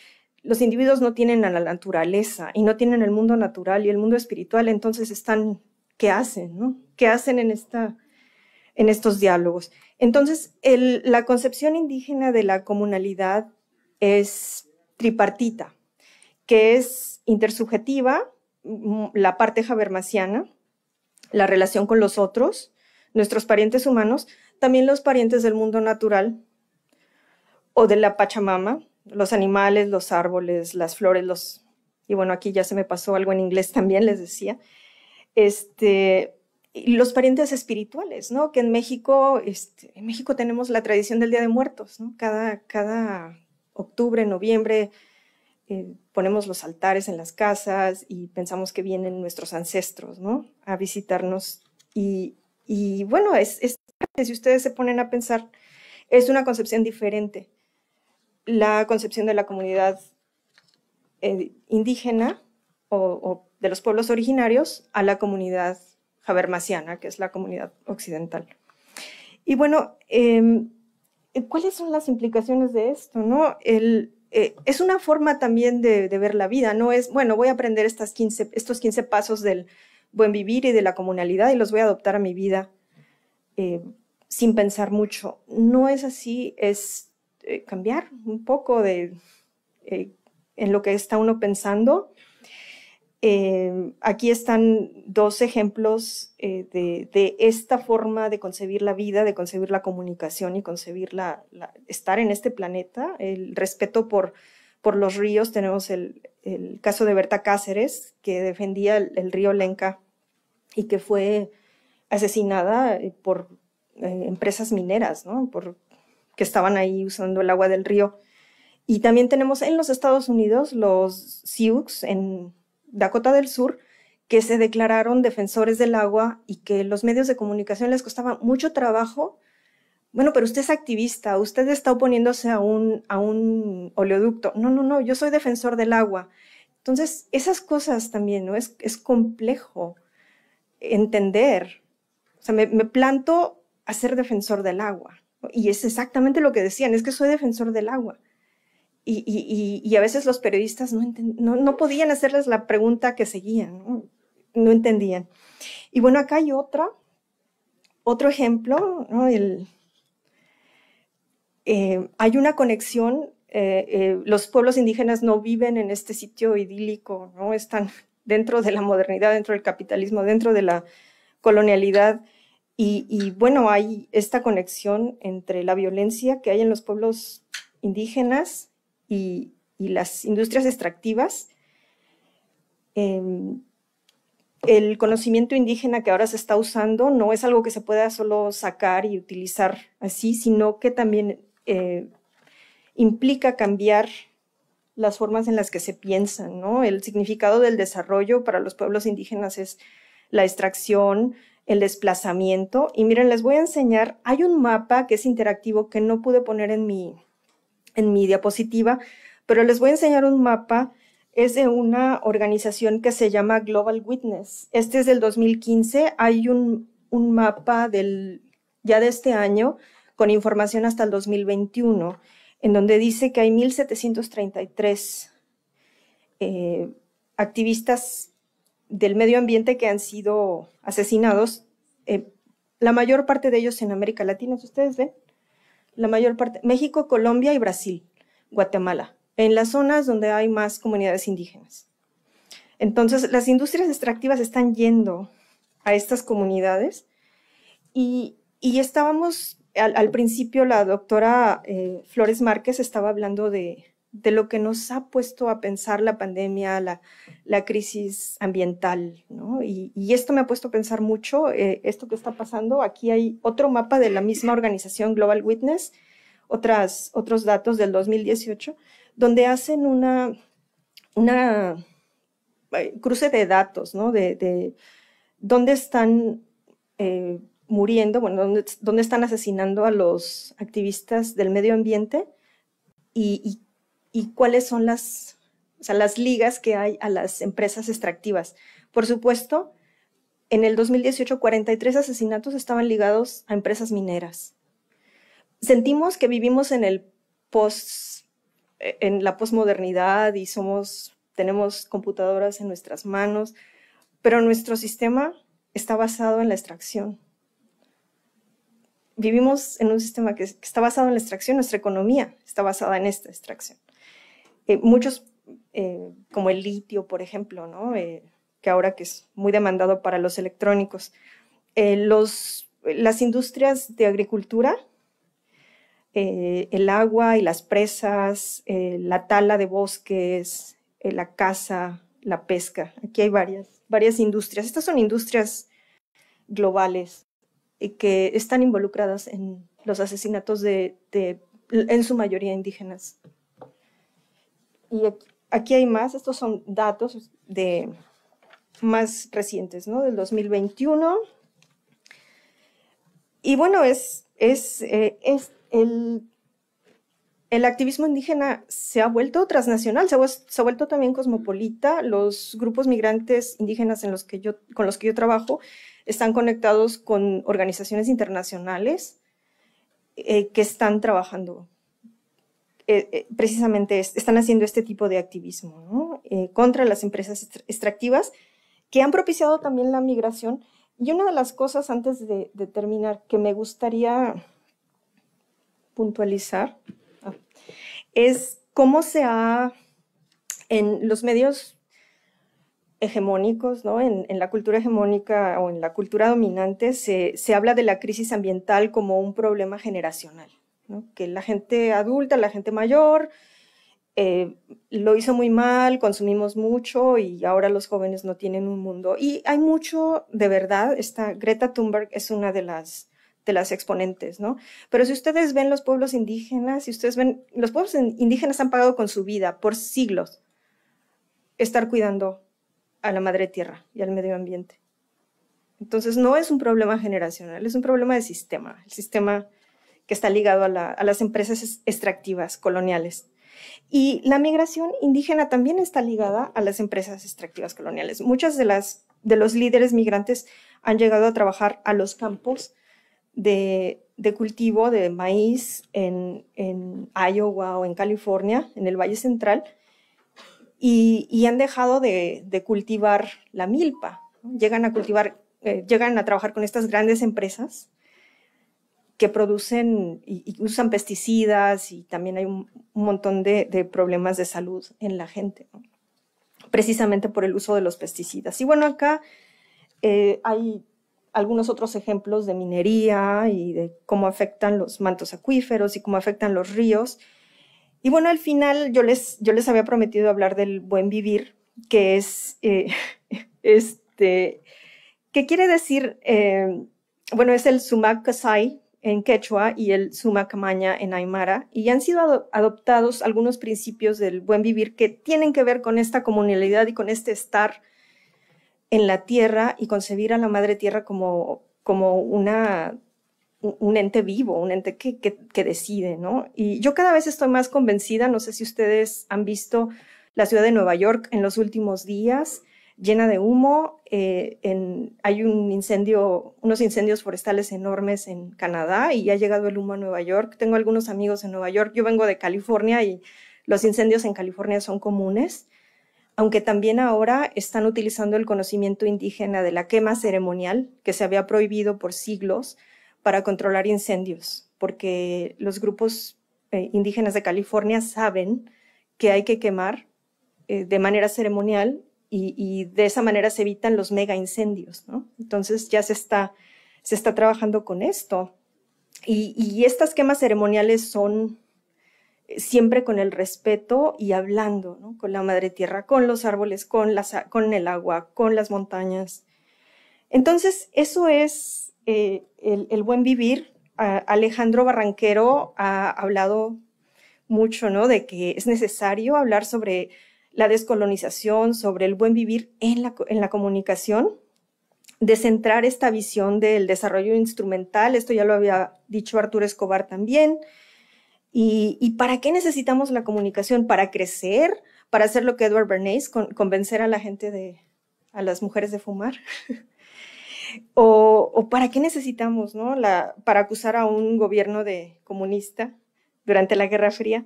los individuos no tienen a la naturaleza y no tienen el mundo natural y el mundo espiritual, entonces están, ¿qué hacen? No? ¿Qué hacen en, esta, en estos diálogos? Entonces, la concepción indígena de la comunalidad es tripartita, que es intersubjetiva, mm, la parte habermasiana, la relación con los otros, nuestros parientes humanos, también los parientes del mundo natural o de la Pachamama, los animales, los árboles, las flores, los... Y bueno, aquí ya se me pasó algo en inglés también, les decía. Este, los parientes espirituales, ¿no? Que en México, este, en México tenemos la tradición del Día de Muertos, ¿no? Cada, cada octubre, noviembre, eh, ponemos los altares en las casas y pensamos que vienen nuestros ancestros, ¿no? A visitarnos. Y, bueno, es, si ustedes se ponen a pensar, es una concepción diferente. La concepción de la comunidad eh, indígena o, de los pueblos originarios a la comunidad habermasiana, que es la comunidad occidental. Y bueno, em, eh, ¿Cuáles son las implicaciones de esto? ¿no? Eh, es una forma también de, ver la vida, no es, bueno, voy a aprender estos 15 pasos del buen vivir y de la comunalidad y los voy a adoptar a mi vida eh, sin pensar mucho. No es así, es cambiar un poco de en lo que está uno pensando eh, aquí están dos ejemplos eh, de, esta forma de concebir la vida, de concebir la comunicación y concebir la, estar en este planeta. El respeto por, los ríos. Tenemos el, caso de Berta Cáceres, que defendía el, río Lenca y que fue asesinada eh, por empresas mineras, que estaban ahí usando el agua del río. Y también tenemos en los Estados Unidos los Sioux en Dakota del Sur que se declararon defensores del agua y que los medios de comunicación les costaba mucho trabajo. Bueno, pero usted es activista, usted está oponiéndose a un, a un oleoducto. No, no, no, yo soy defensor del agua. Entonces, esas cosas también, ¿no? Es, es complejo entender. O sea, me, me planto a ser defensor del agua. Y es exactamente lo que decían, es que soy defensor del agua. Y, a veces los periodistas no, podían hacerles la pregunta que seguían, no, entendían. Y bueno, acá hay otra, otro ejemplo, eh, hay una conexión, eh, eh, los pueblos indígenas no viven en este sitio idílico, ¿no? están dentro de la modernidad, dentro del capitalismo, dentro de la colonialidad. y bueno, hay esta conexión entre la violencia que hay en los pueblos indígenas y, las industrias extractivas, em, el conocimiento indígena que ahora se está usando no es algo que se pueda solo sacar y utilizar así, sino que también eh, implica cambiar las formas en las que se piensan, ¿no? El significado del desarrollo para los pueblos indígenas es la extracción, el desplazamiento. Y miren, les voy a enseñar, hay un mapa que es interactivo que no pude poner en mi, en mi diapositiva, pero les voy a enseñar un mapa. Es de una organización que se llama Global Witness. Este es del 2015. Hay un, un mapa del, ya de este año con información hasta el 2021, en donde dice que hay 1.733 eh, activistas del medio ambiente que han sido asesinados, eh, la mayor parte de ellos en América Latina. ¿Ustedes ven? la mayor parte, México, Colombia y Brasil, Guatemala, en las zonas donde hay más comunidades indígenas. Entonces, las industrias extractivas están yendo a estas comunidades y, estábamos, al, principio la doctora eh, Flores Márquez estaba hablando de, de lo que nos ha puesto a pensar la pandemia, la, la crisis ambiental, Y, esto me ha puesto a pensar mucho, eh, esto que está pasando, aquí hay otro mapa de la misma organización Global Witness, otras, otros datos del 2018, donde hacen una, una eh, cruce de datos, De, dónde están eh, muriendo, bueno, dónde, están asesinando a los activistas del medio ambiente y, y y cuáles son las, ligas que hay a las empresas extractivas. Por supuesto, en el 2018 43 asesinatos estaban ligados a empresas mineras. Sentimos que vivimos en eh, la posmodernidad y tenemos computadoras en nuestras manos, pero nuestro sistema está basado en la extracción. Vivimos en un sistema que está basado en la extracción, nuestra economía está basada en esta extracción. Eh, muchos, eh, como el litio, por ejemplo, eh, que ahora que es muy demandado para los electrónicos. los, las industrias de agricultura, el agua y las presas, la tala de bosques, la caza, la pesca. Aquí hay varias, varias industrias. Estas son industrias globales que están involucradas en los asesinatos de en su mayoría indígenas. Y aquí, hay más, estos son datos de más recientes, Del 2021. Y bueno, es, eh, el, activismo indígena se ha vuelto transnacional, se ha, vuelto también cosmopolita. Los grupos migrantes indígenas en los que yo, con los que yo trabajo están conectados con organizaciones internacionales eh, que están trabajando eh, eh, precisamente están haciendo este tipo de activismo eh, contra las empresas extractivas que han propiciado también la migración. Y una de las cosas antes de, terminar que me gustaría puntualizar ah, es cómo se ha, en los medios hegemónicos, ¿no? en, la cultura hegemónica o en la cultura dominante, se, se habla de la crisis ambiental como un problema generacional que la gente adulta, la gente mayor, eh, lo hizo muy mal, consumimos mucho y ahora los jóvenes no tienen un mundo. Y hay mucho, de verdad, esta Greta Thunberg es una de las de las exponentes, ¿no? Pero si ustedes ven los pueblos indígenas, si ustedes ven, los pueblos indígenas han pagado con su vida por siglos estar cuidando a la madre tierra y al medio ambiente. Entonces no es un problema generacional, es un problema de sistema. El sistema que está ligado a, las empresas extractivas coloniales. Y la migración indígena también está ligada a las empresas extractivas coloniales. Muchas de las de los líderes migrantes han llegado a trabajar a los campos de, cultivo de maíz en, en, Iowa o en California, en el Valle Central, y, han dejado de, cultivar la milpa. Llegan a cultivar, eh, llegan a trabajar con estas grandes empresas que producen y, usan pesticidas y también hay un, montón de, problemas de salud en la gente, precisamente por el uso de los pesticidas. Y bueno, acá eh, hay algunos otros ejemplos de minería y de cómo afectan los mantos acuíferos y cómo afectan los ríos. Y bueno, al final yo les, yo les había prometido hablar del buen vivir, que es, eh, este, que quiere decir, eh, bueno, es el Sumak Kasai, en quechua y el sumacamaña en aymara, y han sido adoptados algunos principios del buen vivir que tienen que ver con esta comunalidad y con este estar en la tierra y concebir a la madre tierra como, como una, un ente vivo, un ente que, que, que decide, ¿no? Y yo cada vez estoy más convencida, no sé si ustedes han visto la ciudad de Nueva York en los últimos días, llena de humo. Eh, hay un incendio, unos incendios forestales enormes en Canadá y ha llegado el humo a Nueva York. Tengo algunos amigos en Nueva York. Yo vengo de California y los incendios en California son comunes, aunque también ahora están utilizando el conocimiento indígena de la quema ceremonial, que se había prohibido por siglos, para controlar incendios, porque los grupos eh, indígenas de California saben que hay que quemar eh, de manera ceremonial y, de esa manera se evitan los mega incendios. ¿no? Entonces ya se está, se está trabajando con esto. Y, estas quemas ceremoniales son siempre con el respeto y hablando, con la madre tierra, con los árboles, con, con el agua, con las montañas. Entonces, eso es eh, el, buen vivir. Alejandro Barranquero ha hablado mucho ¿no? de que es necesario hablar sobre la descolonización, sobre el buen vivir en la, comunicación, de centrar esta visión del desarrollo instrumental, esto ya lo había dicho Arturo Escobar también, y, para qué necesitamos la comunicación, para crecer, para hacer lo que Edward Bernays, con, convencer a la gente de, a las mujeres de fumar. o, para qué necesitamos, ¿no? La, para acusar a un gobierno de comunista durante la Guerra Fría.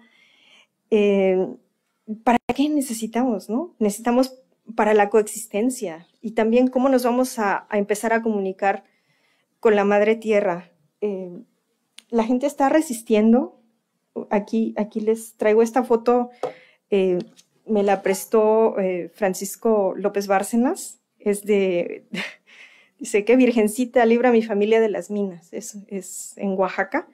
Eh, ¿para qué necesitamos, no? Necesitamos para la coexistencia y también cómo nos vamos a, empezar a comunicar con la madre tierra. Eh, la gente está resistiendo. Aquí, les traigo esta foto, eh, me la prestó eh, Francisco López Bárcenas, es de, dice que Virgencita libra a mi familia de las minas, es en Oaxaca.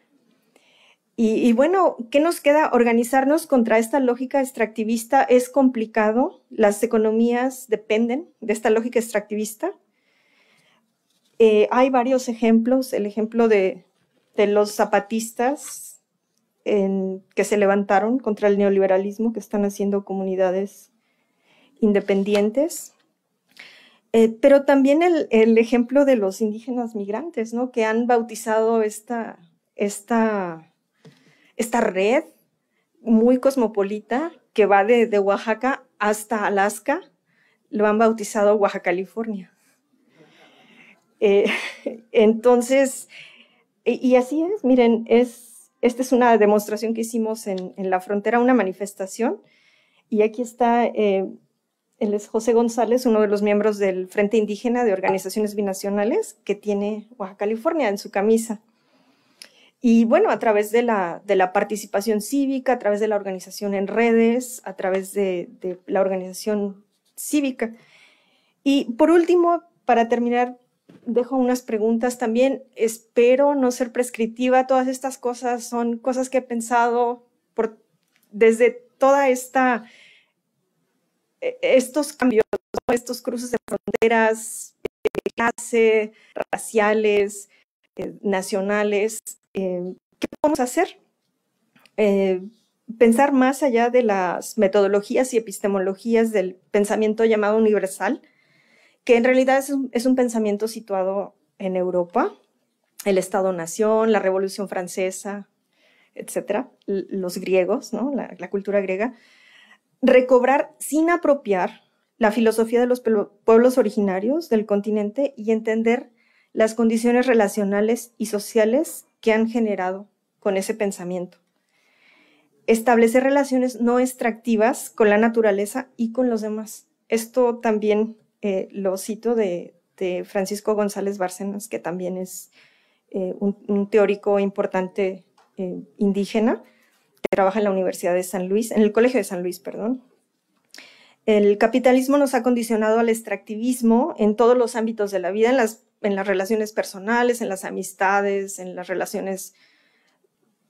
Y, bueno, ¿qué nos queda? Organizarnos contra esta lógica extractivista es complicado. Las economías dependen de esta lógica extractivista. Eh, hay varios ejemplos. El ejemplo de, los zapatistas que se levantaron contra el neoliberalismo, que están haciendo comunidades independientes. Eh, pero también el, ejemplo de los indígenas migrantes, ¿no? Que han bautizado esta, esta esta red muy cosmopolita que va de, Oaxaca hasta Alaska, lo han bautizado Oaxaca, California. Eh, entonces, y, así es, miren, es, esta es una demostración que hicimos en, la frontera, una manifestación, y aquí está, él eh, es José González, uno de los miembros del Frente Indígena de Organizaciones Binacionales que tiene Oaxaca, California en su camisa. Y bueno, a través de la, participación cívica, a través de la organización en redes, a través de, la organización cívica. Y por último, para terminar, dejo unas preguntas también. Espero no ser prescriptiva. Todas estas cosas son cosas que he pensado por, desde toda esta e, estos cambios, estos cruces de fronteras, de eh, clase, raciales, eh, nacionales, eh, ¿qué podemos hacer? Eh, pensar más allá de las metodologías y epistemologías del pensamiento llamado universal, que en realidad es un, pensamiento situado en Europa, el Estado-Nación, la Revolución Francesa, etcétera, los griegos, la, la cultura griega, recobrar sin apropiar la filosofía de los pueblos originarios del continente y entender las condiciones relacionales y sociales que han generado con ese pensamiento. Establecer relaciones no extractivas con la naturaleza y con los demás. Esto también eh, lo cito de, Francisco González Bárcenas, que también es eh, un, teórico importante eh, indígena, que trabaja en la Universidad de San Luis, en el Colegio de San Luis, perdón, el capitalismo nos ha condicionado al extractivismo en todos los ámbitos de la vida, en las en las relaciones personales, en las amistades, en las relaciones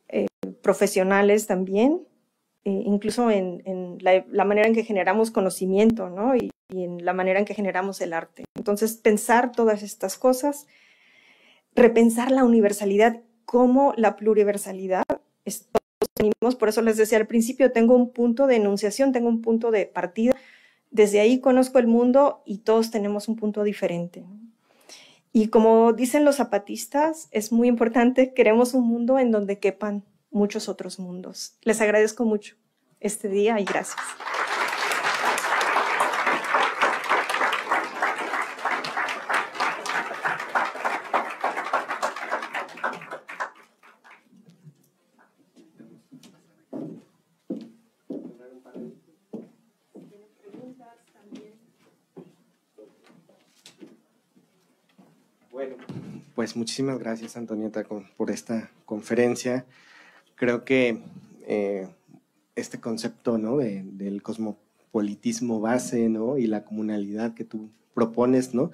eh, profesionales también, e incluso en, la, manera en que generamos conocimiento ¿no? y, en la manera en que generamos el arte. Entonces, pensar todas estas cosas, repensar la universalidad como la pluriversalidad, tenemos, por eso les decía al principio, tengo un punto de enunciación, tengo un punto de partida. Desde ahí conozco el mundo y todos tenemos un punto diferente. Y como dicen los zapatistas, es muy importante, queremos un mundo en donde quepan muchos otros mundos. Les agradezco mucho este día y gracias. muchísimas gracias, Antonieta, por esta conferencia. Creo que eh, este concepto del cosmopolitismo base y la comunalidad que tú propones, ¿no?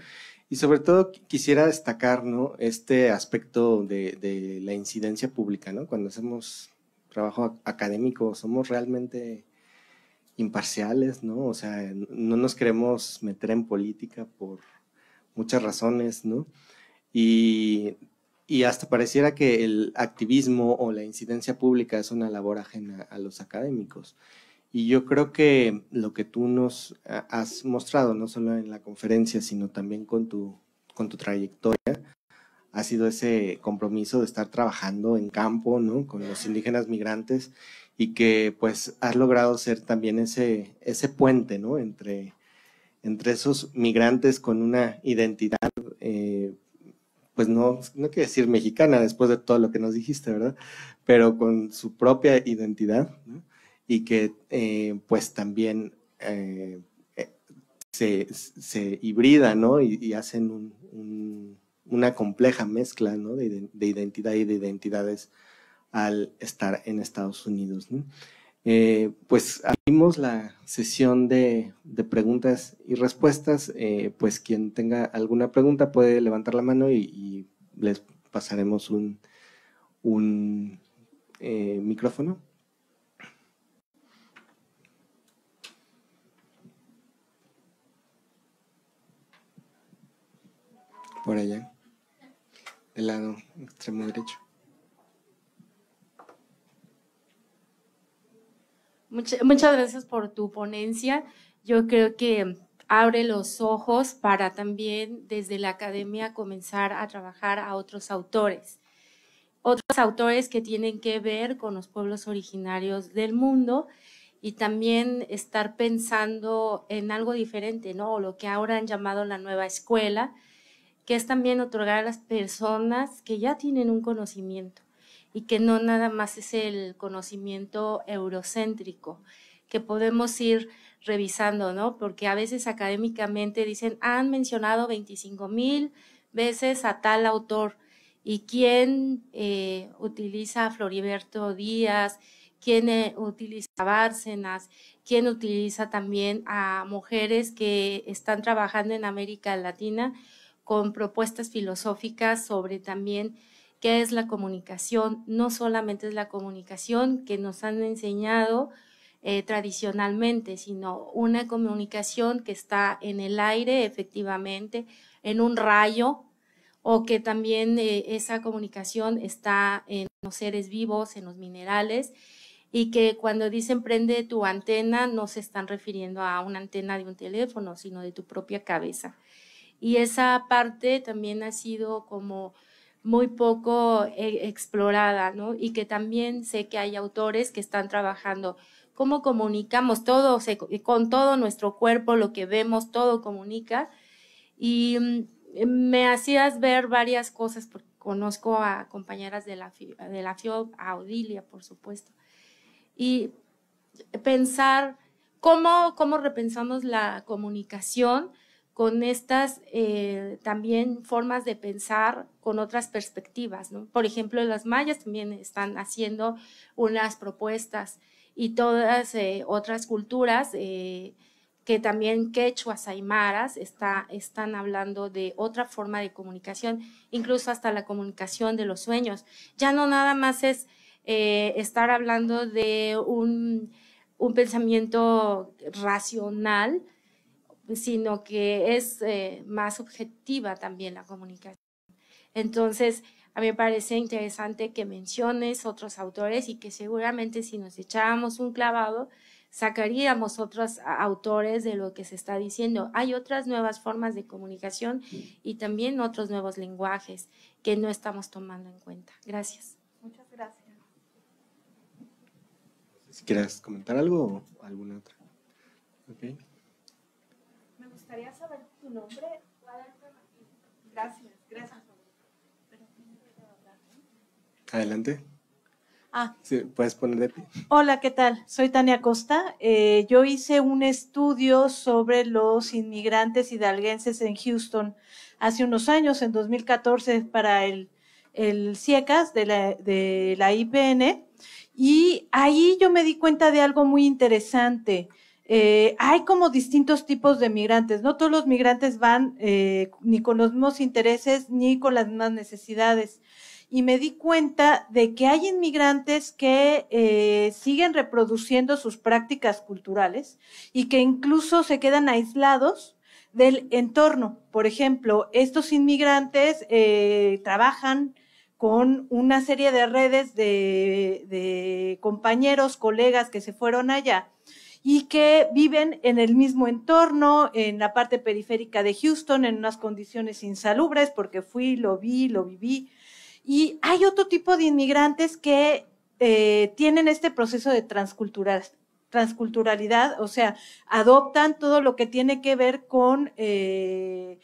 Y sobre todo quisiera destacar ¿no? este aspecto de, de la incidencia pública, ¿no? Cuando hacemos trabajo académico, somos realmente imparciales, ¿no? O sea, no nos queremos meter en política por muchas razones, ¿no? Y, hasta pareciera que el activismo o la incidencia pública es una labor ajena a los académicos. Y yo creo que lo que tú nos ah, has mostrado, no solo en la conferencia, sino también con tu, con tu trayectoria, ha sido ese compromiso de estar trabajando en campo, ¿no? Con los indígenas migrantes y que pues has logrado ser también ese, ese puente, ¿no? Entre, entre esos migrantes con una identidad pues no, no decir mexicana después de todo lo que nos dijiste, ¿verdad? Pero con su propia identidad y que eh, pues también eh, eh, se, hibrida, ¿no? Y, hacen una compleja mezcla, ¿no? De, de identidad y de identidades al estar en Estados Unidos, ¿no? Eh, pues abrimos la sesión de, preguntas y respuestas. Eh, pues quien tenga alguna pregunta puede levantar la mano y, les pasaremos un, eh, micrófono. Por allá, del lado extremo derecho. muchas gracias por tu ponencia. Yo creo que abre los ojos para también desde la academia comenzar a trabajar a otros autores. Otros autores que tienen que ver con los pueblos originarios del mundo y también estar pensando en algo diferente, ¿no? lo que ahora han llamado la nueva escuela, que es también otorgar a las personas que ya tienen un conocimiento y que no nada más es el conocimiento eurocéntrico, que podemos ir revisando, ¿no? Porque a veces académicamente dicen, han mencionado 25 mil veces a tal autor, y quién eh, utiliza a Floriberto Díaz, quién eh, utiliza a Bárcenas, quién utiliza también a mujeres que están trabajando en América Latina con propuestas filosóficas sobre también qué es la comunicación. No solamente es la comunicación que nos han enseñado eh, tradicionalmente, sino una comunicación que está en el aire, efectivamente, en un rayo, o que también eh, esa comunicación está en los seres vivos, en los minerales, y que cuando dicen prende tu antena, no se están refiriendo a una antena de un teléfono, sino de tu propia cabeza. Y esa parte también ha sido como muy poco eh, explorada, ¿no? Y que también sé que hay autores que están trabajando cómo comunicamos todo, con todo nuestro cuerpo, lo que vemos, todo comunica. Y mm, me hacías ver varias cosas, porque conozco a compañeras de la, de la FIO, a Odilia, por supuesto. Y pensar cómo, cómo repensamos la comunicación, con estas eh, también formas de pensar con otras perspectivas. Por ejemplo, las mayas también están haciendo unas propuestas y todas eh, otras culturas eh, que también quechuas, aymaras, están hablando de otra forma de comunicación, incluso hasta la comunicación de los sueños. Ya no nada más es estar hablando de un pensamiento racional, sino que es eh, más objetiva también la comunicación. Entonces, a mí me parece interesante que menciones otros autores y que seguramente si nos echábamos un clavado, sacaríamos otros autores de lo que se está diciendo. Hay otras nuevas formas de comunicación y también otros nuevos lenguajes que no estamos tomando en cuenta. Gracias. Muchas gracias. Si quieres comentar algo o alguna otra. Okay gustaría saber tu nombre. Gracias, gracias. Adelante. Ah. puedes poner Hola, ¿qué tal? Soy Tania Costa. Eh, yo hice un estudio sobre los inmigrantes hidalguenses en Houston hace unos años, en 2014, para el, el CIECAS de la, de la IPN. Y ahí yo me di cuenta de algo muy interesante. Eh, hay como distintos tipos de migrantes. No todos los migrantes van eh, ni con los mismos intereses ni con las mismas necesidades. Y me di cuenta de que hay inmigrantes que eh, siguen reproduciendo sus prácticas culturales y que incluso se quedan aislados del entorno. Por ejemplo, estos inmigrantes trabajan con una serie de redes de compañeros, colegas que se fueron allá y que viven en el mismo entorno, en la parte periférica de Houston, en unas condiciones insalubres, porque fui, lo vi, lo viví. Y hay otro tipo de inmigrantes que eh, tienen este proceso de transculturalidad, o sea, adoptan todo lo que tiene que ver con eh,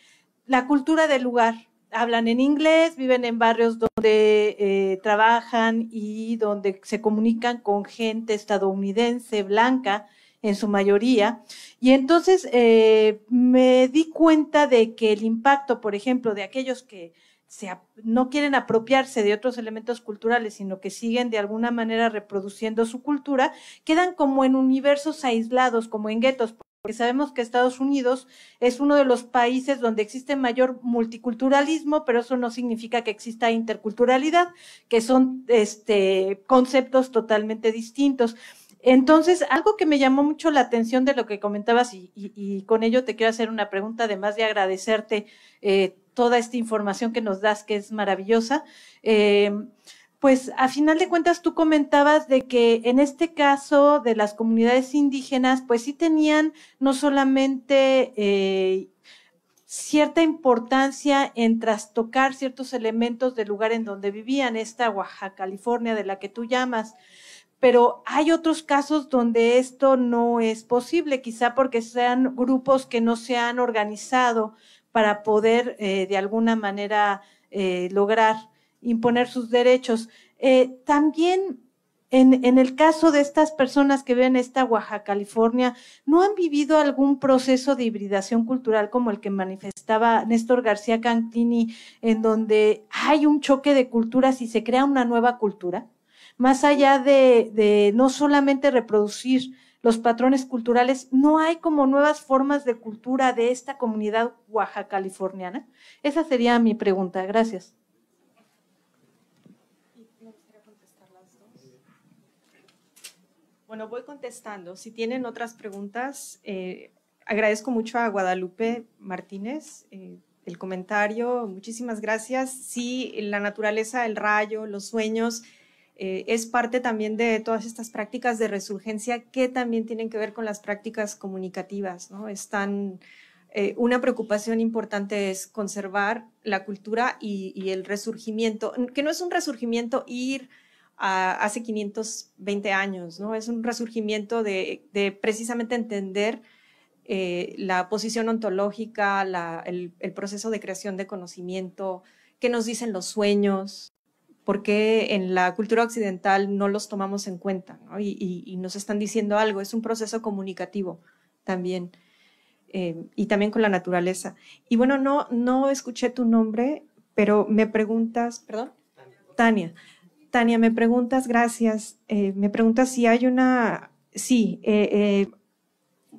la cultura del lugar. Hablan en inglés, viven en barrios donde eh, trabajan y donde se comunican con gente estadounidense, blanca, en su mayoría. Y entonces eh, me di cuenta de que el impacto, por ejemplo, de aquellos que se, no quieren apropiarse de otros elementos culturales, sino que siguen de alguna manera reproduciendo su cultura, quedan como en universos aislados, como en guetos, porque sabemos que Estados Unidos es uno de los países donde existe mayor multiculturalismo, pero eso no significa que exista interculturalidad, que son este, conceptos totalmente distintos. Entonces, algo que me llamó mucho la atención de lo que comentabas y, y, con ello te quiero hacer una pregunta, además de agradecerte eh, toda esta información que nos das, que es maravillosa. Eh, pues a final de cuentas tú comentabas de que en este caso de las comunidades indígenas, pues sí tenían no solamente eh, cierta importancia en trastocar ciertos elementos del lugar en donde vivían, esta Oaxaca, California, de la que tú llamas, pero hay otros casos donde esto no es posible, quizá porque sean grupos que no se han organizado para poder eh, de alguna manera eh, lograr imponer sus derechos. Eh, también en, el caso de estas personas que ven esta Oaxaca, California, ¿no han vivido algún proceso de hibridación cultural como el que manifestaba Néstor García Cantini, en donde hay un choque de culturas y se crea una nueva cultura? más allá de, no solamente reproducir los patrones culturales, no hay como nuevas formas de cultura de esta comunidad Oaxaca-Californiana. Esa sería mi pregunta. Gracias. Bueno, voy contestando. Si tienen otras preguntas, eh, agradezco mucho a Guadalupe Martínez eh, el comentario. Muchísimas gracias. Sí, la naturaleza, el rayo, los sueños eh, es parte también de todas estas prácticas de resurgencia que también tienen que ver con las prácticas comunicativas, Están, eh, una preocupación importante es conservar la cultura y, el resurgimiento, que no es un resurgimiento ir a hace 520 años, ¿no? Es un resurgimiento de, precisamente entender eh, la posición ontológica, el, el proceso de creación de conocimiento, qué nos dicen los sueños, porque en la cultura occidental no los tomamos en cuenta ¿no? y, nos están diciendo algo. Es un proceso comunicativo también eh, y también con la naturaleza. Y bueno, no, no escuché tu nombre, pero me preguntas, perdón, Tania. Tania, me preguntas, gracias, eh, me preguntas si hay una, sí, eh,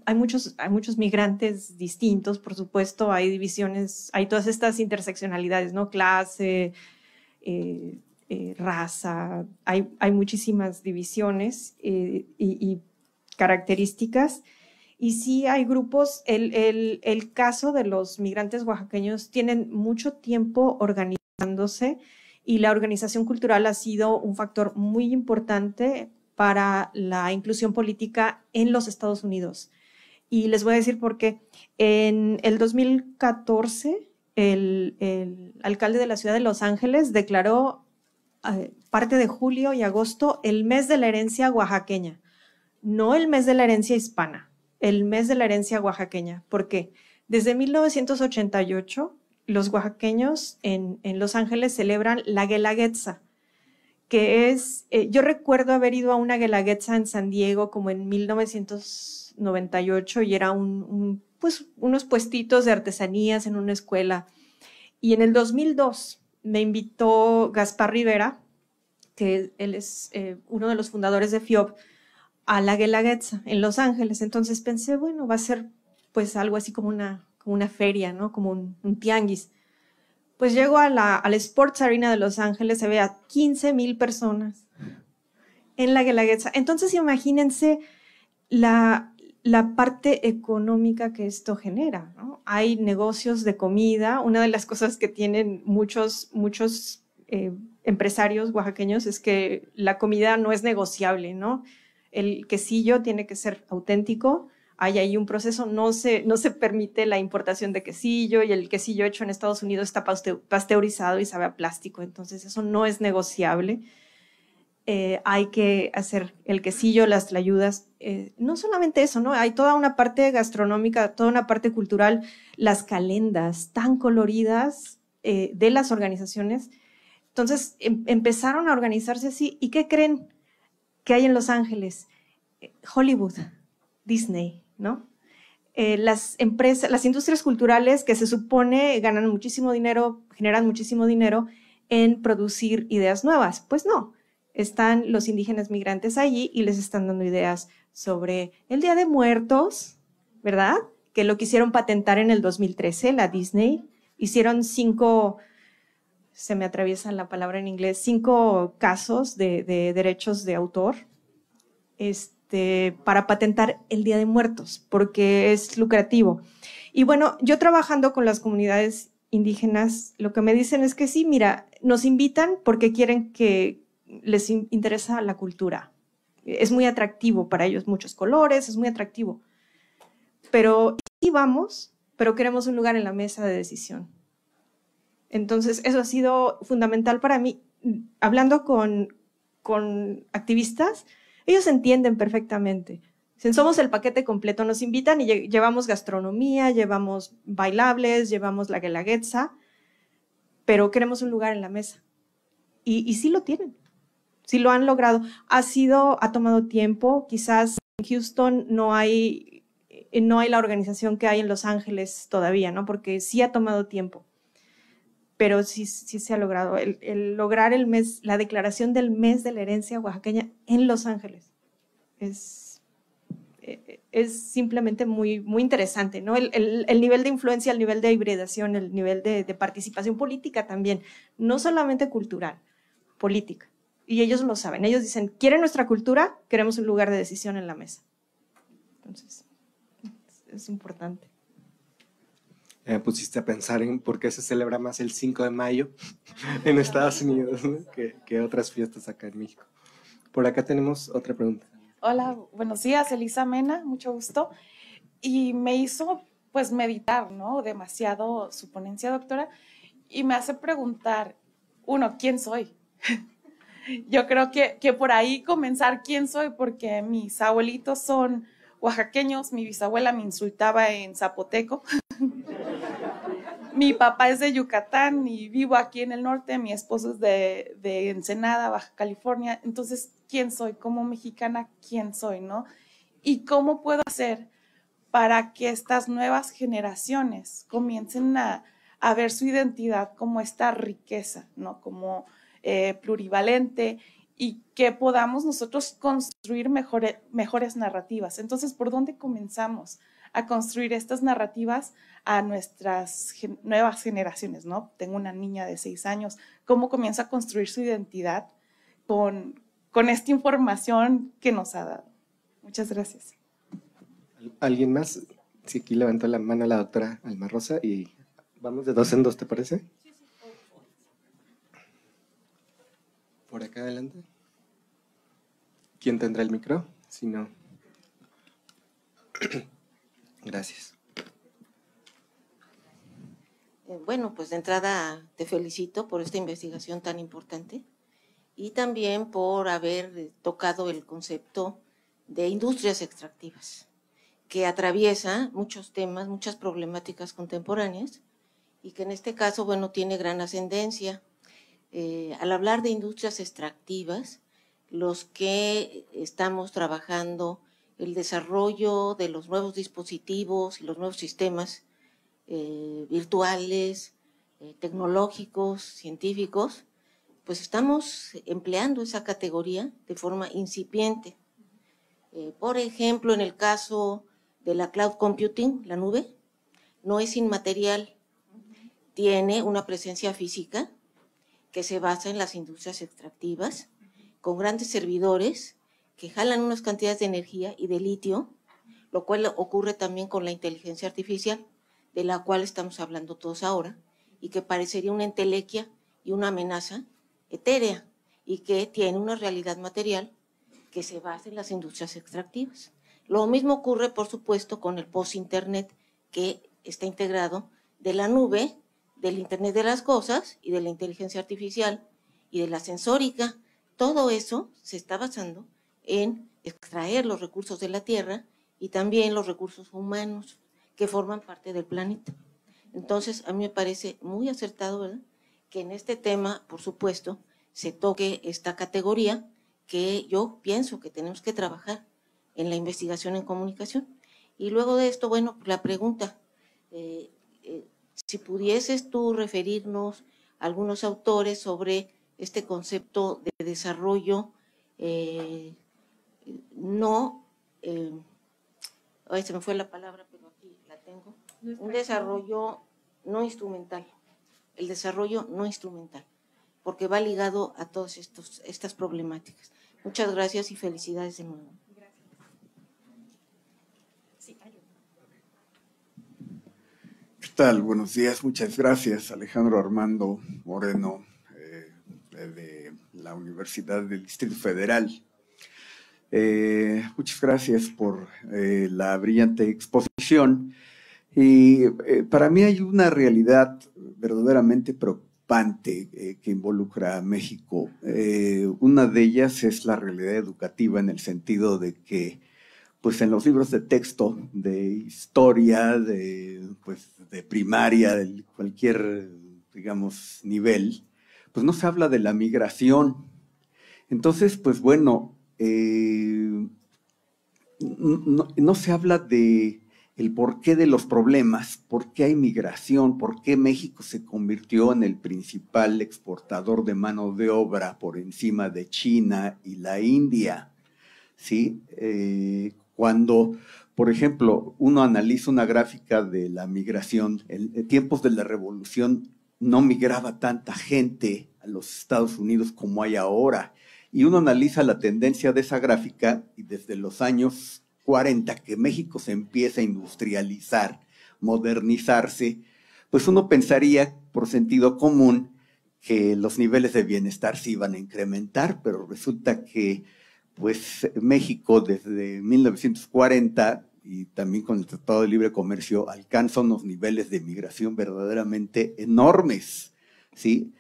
hay muchos, hay muchos migrantes distintos, por supuesto, hay divisiones, hay todas estas interseccionalidades, ¿no? Clase, eh, raza, hay, hay, muchísimas divisiones eh, y, características. Y sí hay grupos, el, el, el, caso de los migrantes oaxaqueños tienen mucho tiempo organizándose y la organización cultural ha sido un factor muy importante para la inclusión política en los Estados Unidos. Y les voy a decir por qué. En el 2014, el, el alcalde de la ciudad de Los Ángeles declaró eh, parte de julio y agosto, el mes de la herencia oaxaqueña, no el mes de la herencia hispana, el mes de la herencia oaxaqueña. ¿Por qué? Desde 1988, los oaxaqueños en, Los Ángeles celebran la Guelaguetza, que es, eh, yo recuerdo haber ido a una Guelaguetza en San Diego como en 1998 y era pues, unos puestitos de artesanías en una escuela. Y en el 2002 me invitó Gaspar Rivera, que él es eh, uno de los fundadores de FIOP, a la Guelaguetza, en Los Ángeles. Entonces pensé, bueno, va a ser pues algo así como una, feria, ¿no? Como un, tianguis. Pues llego a la, Sports Arena de Los Ángeles, se ve a 15 mil personas en la Guelaguetza. Entonces imagínense la, la parte económica que esto genera. ¿no? Hay negocios de comida. Una de las cosas que tienen muchos, muchos eh, empresarios oaxaqueños es que la comida no es negociable, ¿no? El quesillo tiene que ser auténtico. Hay ahí un proceso, no se, no se permite la importación de quesillo y el quesillo hecho en Estados Unidos está pasteurizado y sabe a plástico, entonces eso no es negociable. Eh, hay que hacer el quesillo, las ayudas. Eh, no solamente eso, ¿no? Hay toda una parte gastronómica, toda una parte cultural, las calendas tan coloridas eh, de las organizaciones. Entonces em, empezaron a organizarse así. ¿Y qué creen que hay en Los Ángeles? Eh, Hollywood, Disney, ¿no? las las industrias culturales que se supone ganan muchísimo dinero, generan muchísimo dinero en producir ideas nuevas. Pues no, están los indígenas migrantes allí y les están dando ideas sobre el Día de Muertos, ¿verdad? Que lo quisieron patentar en el 2013, la Disney. Hicieron cinco, se me atraviesa la palabra en inglés, cinco casos de, derechos de autor este, para patentar el Día de Muertos, porque es lucrativo. Y bueno, yo trabajando con las comunidades indígenas, lo que me dicen es que sí, mira, nos invitan porque quieren que les interesa la cultura, es muy atractivo para ellos, muchos colores, es muy atractivo. Pero sí vamos, pero queremos un lugar en la mesa de decisión. Entonces, eso ha sido fundamental para mí. Hablando con, activistas, ellos entienden perfectamente. Si somos el paquete completo, nos invitan y llevamos gastronomía, llevamos bailables, llevamos la guelaguetza, pero queremos un lugar en la mesa. Y, y sí lo tienen si lo han logrado. Ha sido, ha tomado tiempo, quizás en Houston no hay, eh, no hay la organización que hay en Los Ángeles todavía, ¿no? Porque sí ha tomado tiempo, pero sí, se ha logrado. El, lograr el mes, la declaración del mes de la herencia oaxaqueña en Los Ángeles es, eh, simplemente muy, muy interesante, ¿no? El, nivel de influencia, el nivel de hibridación, el nivel de participación política también, no solamente cultural, política. Y ellos lo saben. Ellos dicen, quieren nuestra cultura, queremos un lugar de decisión en la mesa. Entonces, es, importante. Me pusiste a pensar en por qué se celebra más el 5 de mayo en Estados Unidos que, que otras fiestas acá en México. Por acá tenemos otra pregunta. Hola, buenos días, Elisa Mena, mucho gusto. Y me hizo pues meditar, ¿no? Demasiado su ponencia, doctora, y me hace preguntar, uno, ¿quién soy? yo creo que, por ahí comenzar quién soy, porque mis abuelitos son oaxaqueños, mi bisabuela me insultaba en zapoteco. mi papá es de Yucatán y vivo aquí en el norte, mi esposo es de, Ensenada, Baja California. Entonces, ¿quién soy? Como mexicana, ¿quién soy? ¿No? ¿Y cómo puedo hacer para que estas nuevas generaciones comiencen a, a ver su identidad como esta riqueza, ¿no? Como eh, plurivalente y que podamos nosotros construir mejores narrativas. Entonces, ¿por dónde comenzamos a construir estas narrativas a nuestras nuevas generaciones? ¿no? Tengo una niña de seis años, ¿cómo comienza a construir su identidad con, con esta información que nos ha dado? Muchas gracias. ¿Alguien más? Si aquí levantó la mano la doctora Alma Rosa y vamos de dos en dos, ¿te parece? por acá adelante. ¿Quién tendrá el micro? Si no. Gracias. Eh, bueno, pues de entrada te felicito por esta investigación tan importante y también por haber eh, tocado el concepto de industrias extractivas, que atraviesa muchos temas, muchas problemáticas contemporáneas y que en este caso, bueno, tiene gran ascendencia eh, al hablar de industrias extractivas, los que estamos trabajando el desarrollo de los nuevos dispositivos los nuevos sistemas eh, virtuales, eh, tecnológicos, científicos, pues estamos empleando esa categoría de forma incipiente. por ejemplo, en el caso de la cloud computing, la nube, no es inmaterial, tiene una presencia física que se basa en las industrias extractivas, con grandes servidores que jalan unas cantidades de energía y de litio, lo cual ocurre también con la inteligencia artificial, de la cual estamos hablando todos ahora, y que parecería una entelequia y una amenaza etérea, y que tiene una realidad material que se basa en las industrias extractivas. Lo mismo ocurre, por supuesto, con el post-internet que está integrado de la nube del Internet de las Cosas y de la inteligencia artificial y de la sensórica, todo eso se está basando en extraer los recursos de la Tierra y también los recursos humanos que forman parte del planeta. Entonces, a mí me parece muy acertado que en este tema, por supuesto, se toque esta categoría que yo pienso que tenemos que trabajar en la investigación en comunicación. Y luego de esto, bueno, la pregunta, eh, si pudieses tú referirnos a algunos autores sobre este concepto de desarrollo eh, no, eh, se me fue la palabra, pero aquí la tengo, un desarrollo no instrumental, el desarrollo no instrumental, porque va ligado a todas estas problemáticas. Muchas gracias y felicidades de nuevo. tal? Buenos días, muchas gracias. Alejandro Armando Moreno, eh, eh, de la Universidad del Distrito Federal. Eh, muchas gracias por la brillante exposición. Y para mí hay una realidad verdaderamente preocupante que involucra a México. una de ellas es la realidad educativa en el sentido de que pues en los libros de texto, de historia, de, pues, de primaria, de cualquier, digamos, nivel, pues no se habla de la migración. Entonces, pues bueno, eh, no, se habla de el porqué de los problemas, por qué hay migración, por qué México se convirtió en el principal exportador de mano de obra por encima de China y la India, ¿sí? Eh, cuando, por ejemplo, uno analiza una gráfica de la migración, en tiempos de la revolución no migraba tanta gente a los Estados Unidos como hay ahora. Y uno analiza la tendencia de esa gráfica y desde los años 40 que México se empieza a industrializar, modernizarse, pues uno pensaría por sentido común que los niveles de bienestar se iban a incrementar, pero resulta que pues México desde 1940 y también con el Tratado de Libre Comercio alcanza unos niveles de migración verdaderamente enormes, ¿sí?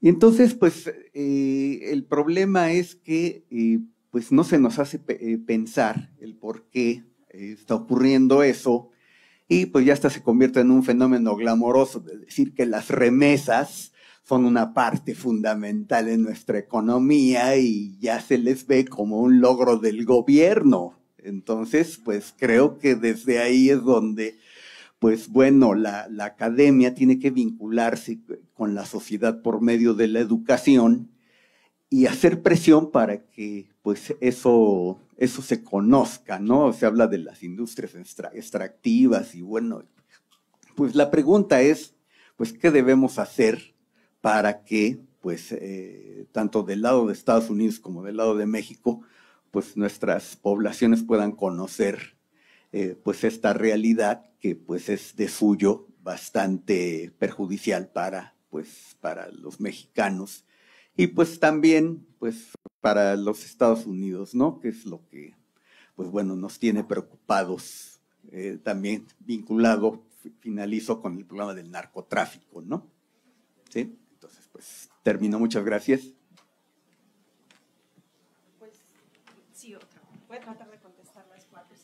Y entonces, pues, eh, el problema es que, eh, pues, no se nos hace eh, pensar el por qué está ocurriendo eso, y pues ya hasta se convierte en un fenómeno glamoroso, de decir, que las remesas son una parte fundamental en nuestra economía y ya se les ve como un logro del gobierno. Entonces, pues creo que desde ahí es donde, pues bueno, la, academia tiene que vincularse con la sociedad por medio de la educación y hacer presión para que pues eso, eso se conozca, ¿no? Se habla de las industrias extractivas y bueno, pues la pregunta es, pues, ¿qué debemos hacer para que, pues, eh, tanto del lado de Estados Unidos como del lado de México, pues nuestras poblaciones puedan conocer, eh, pues, esta realidad que, pues, es de suyo bastante perjudicial para, pues, para los mexicanos y, pues, también, pues, para los Estados Unidos, ¿no? Que es lo que, pues, bueno, nos tiene preocupados eh, también vinculado, finalizo con el problema del narcotráfico, ¿no? ¿Sí? pues termino. Muchas gracias. Pues, Voy tratar de contestar las cuatro.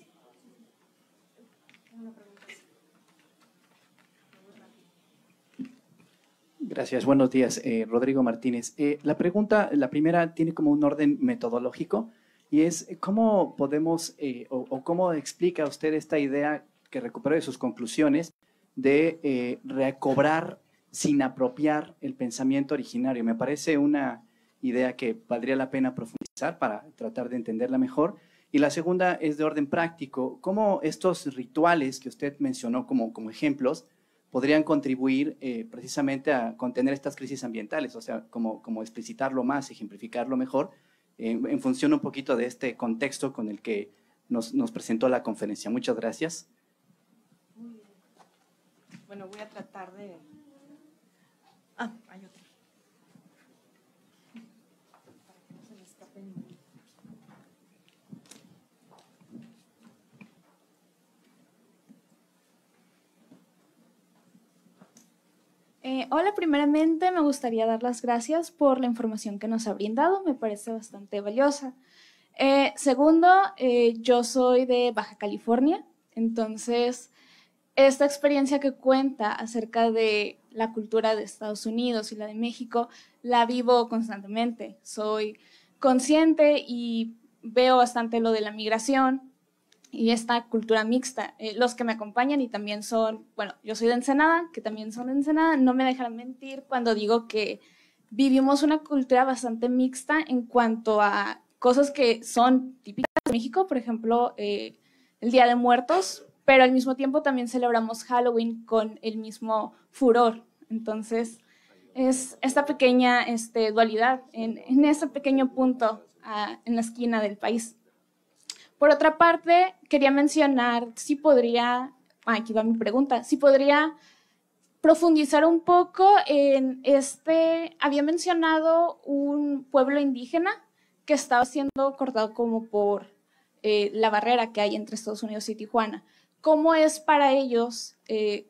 Gracias, buenos días, eh, Rodrigo Martínez. Eh, la pregunta, la primera, tiene como un orden metodológico y es cómo podemos eh, o, cómo explica usted esta idea que recuperó de sus conclusiones de recobrar sin apropiar el pensamiento originario. Me parece una idea que valdría la pena profundizar para tratar de entenderla mejor. Y la segunda es de orden práctico. ¿Cómo estos rituales que usted mencionó como, como ejemplos podrían contribuir eh, precisamente a contener estas crisis ambientales? O sea, como, como explicitarlo más, ejemplificarlo mejor, en función un poquito de este contexto con el que nos, nos presentó la conferencia. Muchas gracias. Bueno, voy a tratar de Ah, hay eh, hola, primeramente me gustaría dar las gracias por la información que nos ha brindado, me parece bastante valiosa. Eh, segundo, eh, yo soy de Baja California, entonces esta experiencia que cuenta acerca de la cultura de Estados Unidos y la de México, la vivo constantemente. Soy consciente y veo bastante lo de la migración y esta cultura mixta. Eh, los que me acompañan y también son, bueno, yo soy de Ensenada, que también son de Ensenada, no me dejarán mentir cuando digo que vivimos una cultura bastante mixta en cuanto a cosas que son típicas de México, por ejemplo, eh, el Día de Muertos, pero al mismo tiempo también celebramos Halloween con el mismo furor. Entonces, es esta pequeña este, dualidad en, ese pequeño punto ah, en la esquina del país. Por otra parte, quería mencionar si podría, ah, aquí va mi pregunta, si podría profundizar un poco en este, había mencionado un pueblo indígena que estaba siendo cortado como por eh, la barrera que hay entre Estados Unidos y Tijuana cómo es para ellos eh,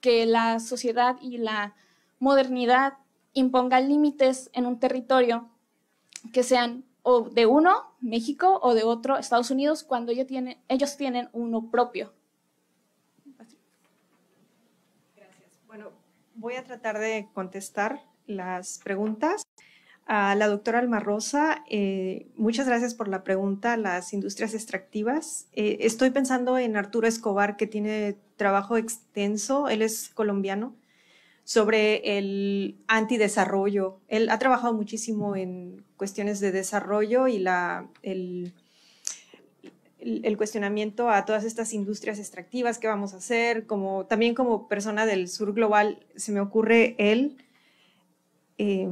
que la sociedad y la modernidad impongan límites en un territorio que sean o de uno, México, o de otro, Estados Unidos, cuando ellos tienen uno propio. Gracias. Bueno, voy a tratar de contestar las preguntas. A la doctora Alma Rosa, eh, muchas gracias por la pregunta. Las industrias extractivas. Eh, estoy pensando en Arturo Escobar, que tiene trabajo extenso, él es colombiano, sobre el antidesarrollo. Él ha trabajado muchísimo en cuestiones de desarrollo y la, el, cuestionamiento a todas estas industrias extractivas, qué vamos a hacer. Como, también como persona del sur global, se me ocurre él. Eh,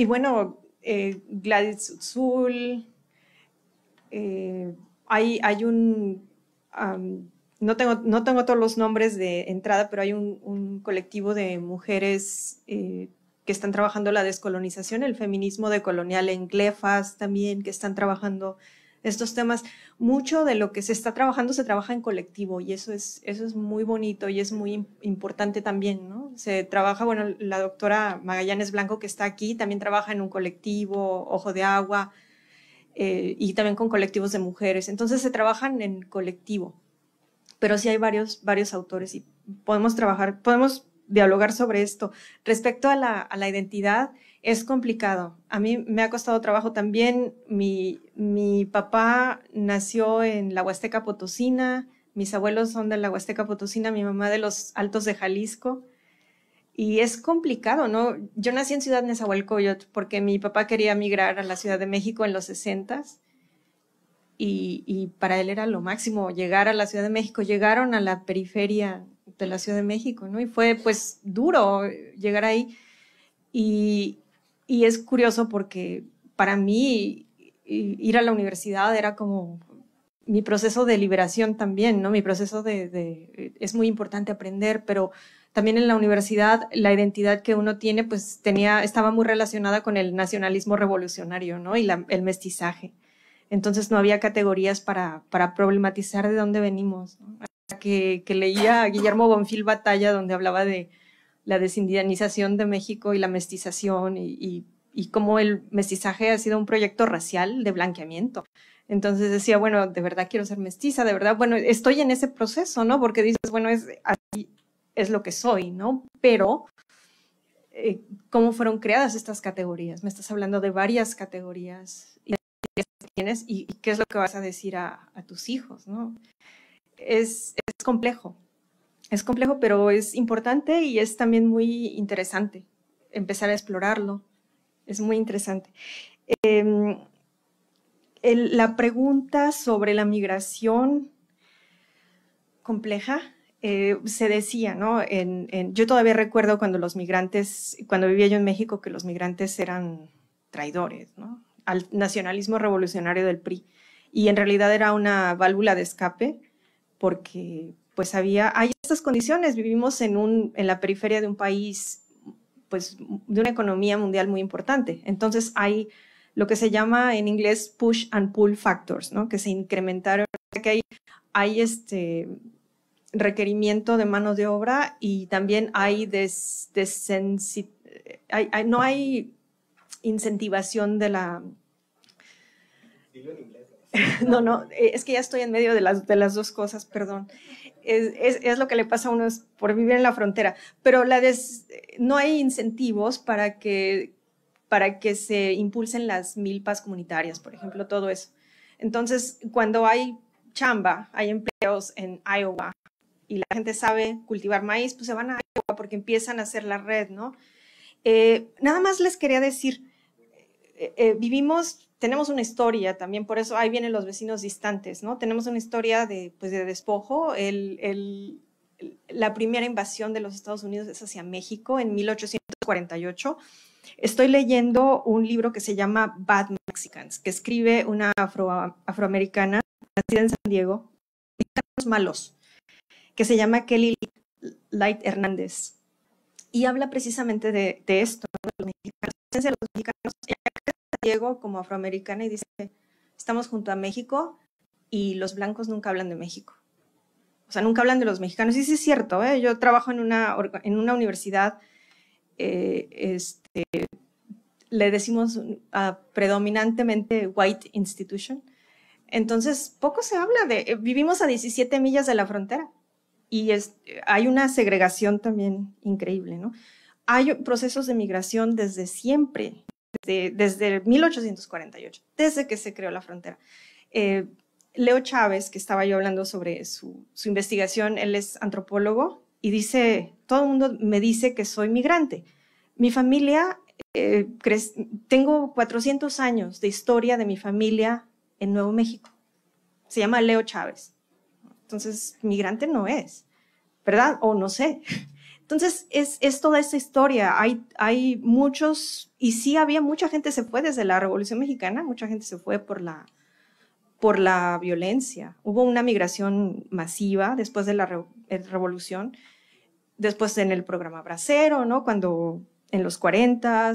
y bueno, eh, Gladys Zul, eh, hay, hay un, no, tengo, no tengo todos los nombres de entrada, pero hay un, colectivo de mujeres eh, que están trabajando la descolonización, el feminismo decolonial en Glefas también, que están trabajando estos temas. Mucho de lo que se está trabajando se trabaja en colectivo y eso es, eso es muy bonito y es muy importante también, ¿no? se trabaja, bueno, la doctora Magallanes Blanco que está aquí también trabaja en un colectivo, Ojo de Agua, eh, y también con colectivos de mujeres. Entonces se trabajan en colectivo, pero sí hay varios, varios autores y podemos trabajar, podemos dialogar sobre esto. Respecto a la, identidad, es complicado. A mí me ha costado trabajo también. Mi, mi papá nació en la Huasteca Potosina, mis abuelos son de la Huasteca Potosina, mi mamá de los Altos de Jalisco. Y es complicado, ¿no? Yo nací en Ciudad Nezahualcóyotl porque mi papá quería migrar a la Ciudad de México en los 60 y, y para él era lo máximo llegar a la Ciudad de México. Llegaron a la periferia de la Ciudad de México, ¿no? Y fue pues duro llegar ahí. Y, es curioso porque para mí ir a la universidad era como mi proceso de liberación también, ¿no? Mi proceso de es muy importante aprender, pero también en la universidad la identidad que uno tiene pues tenía, estaba muy relacionada con el nacionalismo revolucionario, ¿no? Y el mestizaje. Entonces no había categorías para, problematizar de dónde venimos. Que, leía a Guillermo Bonfil Batalla donde hablaba de la desindianización de México y la mestización y, y cómo el mestizaje ha sido un proyecto racial de blanqueamiento. Entonces decía, bueno, de verdad quiero ser mestiza, de verdad, bueno, estoy en ese proceso, ¿no? Porque dices, bueno, es, así, es lo que soy, ¿no? Pero, eh, ¿cómo fueron creadas estas categorías? Me estás hablando de varias categorías y, tienes, y, qué es lo que vas a decir a, tus hijos, ¿no? Es, complejo, es complejo, pero es importante y es también muy interesante empezar a explorarlo. Es muy interesante. Em, la pregunta sobre la migración compleja eh, se decía, ¿no? En, yo todavía recuerdo cuando los migrantes, cuando vivía yo en México, que los migrantes eran traidores, Al nacionalismo revolucionario del PRI. Y en realidad era una válvula de escape porque pues había, hay estas condiciones, vivimos en, un, en la periferia de un país, pues de una economía mundial muy importante. Entonces hay lo que se llama en inglés push and pull factors, Que se incrementaron, que hay, hay este, requerimiento de mano de obra y también hay, no hay incentivación de la... no, no, eh, es que ya estoy en medio de las, de las dos cosas, perdón. Es, es, lo que le pasa a uno por vivir en la frontera, pero la no hay incentivos para que, para que se impulsen las milpas comunitarias, por ejemplo, todo eso. Entonces, cuando hay chamba, hay empleos en Iowa, y la gente sabe cultivar maíz, pues se van a Iowa porque empiezan a hacer la red, ¿no? Eh, nada más les quería decir, eh, eh, vivimos, tenemos una historia también, por eso ahí vienen los vecinos distantes, ¿no? Tenemos una historia de, pues, de despojo, la primera invasión de los Estados Unidos es hacia México en 1848. Estoy leyendo un libro que se llama Bad Mexicans, que escribe una afroamericana nacida en San Diego, los malos que se llama Kelly Light Hernández. Y habla precisamente de, de esto, de los mexicanos. Los como afroamericana y dice, estamos junto a México y los blancos nunca hablan de México. O sea, nunca hablan de los mexicanos. Y sí es cierto, ¿eh? yo trabajo en una, en una universidad, eh, este, le decimos ah, predominantemente white institution. Entonces, poco se habla de, eh, vivimos a 17 millas de la frontera y hay una segregación también increíble, ¿no? Hay procesos de migración desde siempre, desde, 1848, desde que se creó la frontera. Eh, Leo Chávez, que estaba yo hablando sobre su, investigación, él es antropólogo y dice, todo el mundo me dice que soy migrante. Mi familia, eh, tengo 400 años de historia de mi familia en Nuevo México. Se llama Leo Chávez entonces migrante no es, ¿verdad? O no sé. Entonces, es, toda esa historia. Hay, muchos, y sí había mucha gente se fue desde la Revolución Mexicana, mucha gente se fue por la, por la violencia. Hubo una migración masiva después de la eh, revolución, después en el programa Bracero, ¿no? Cuando en los 40,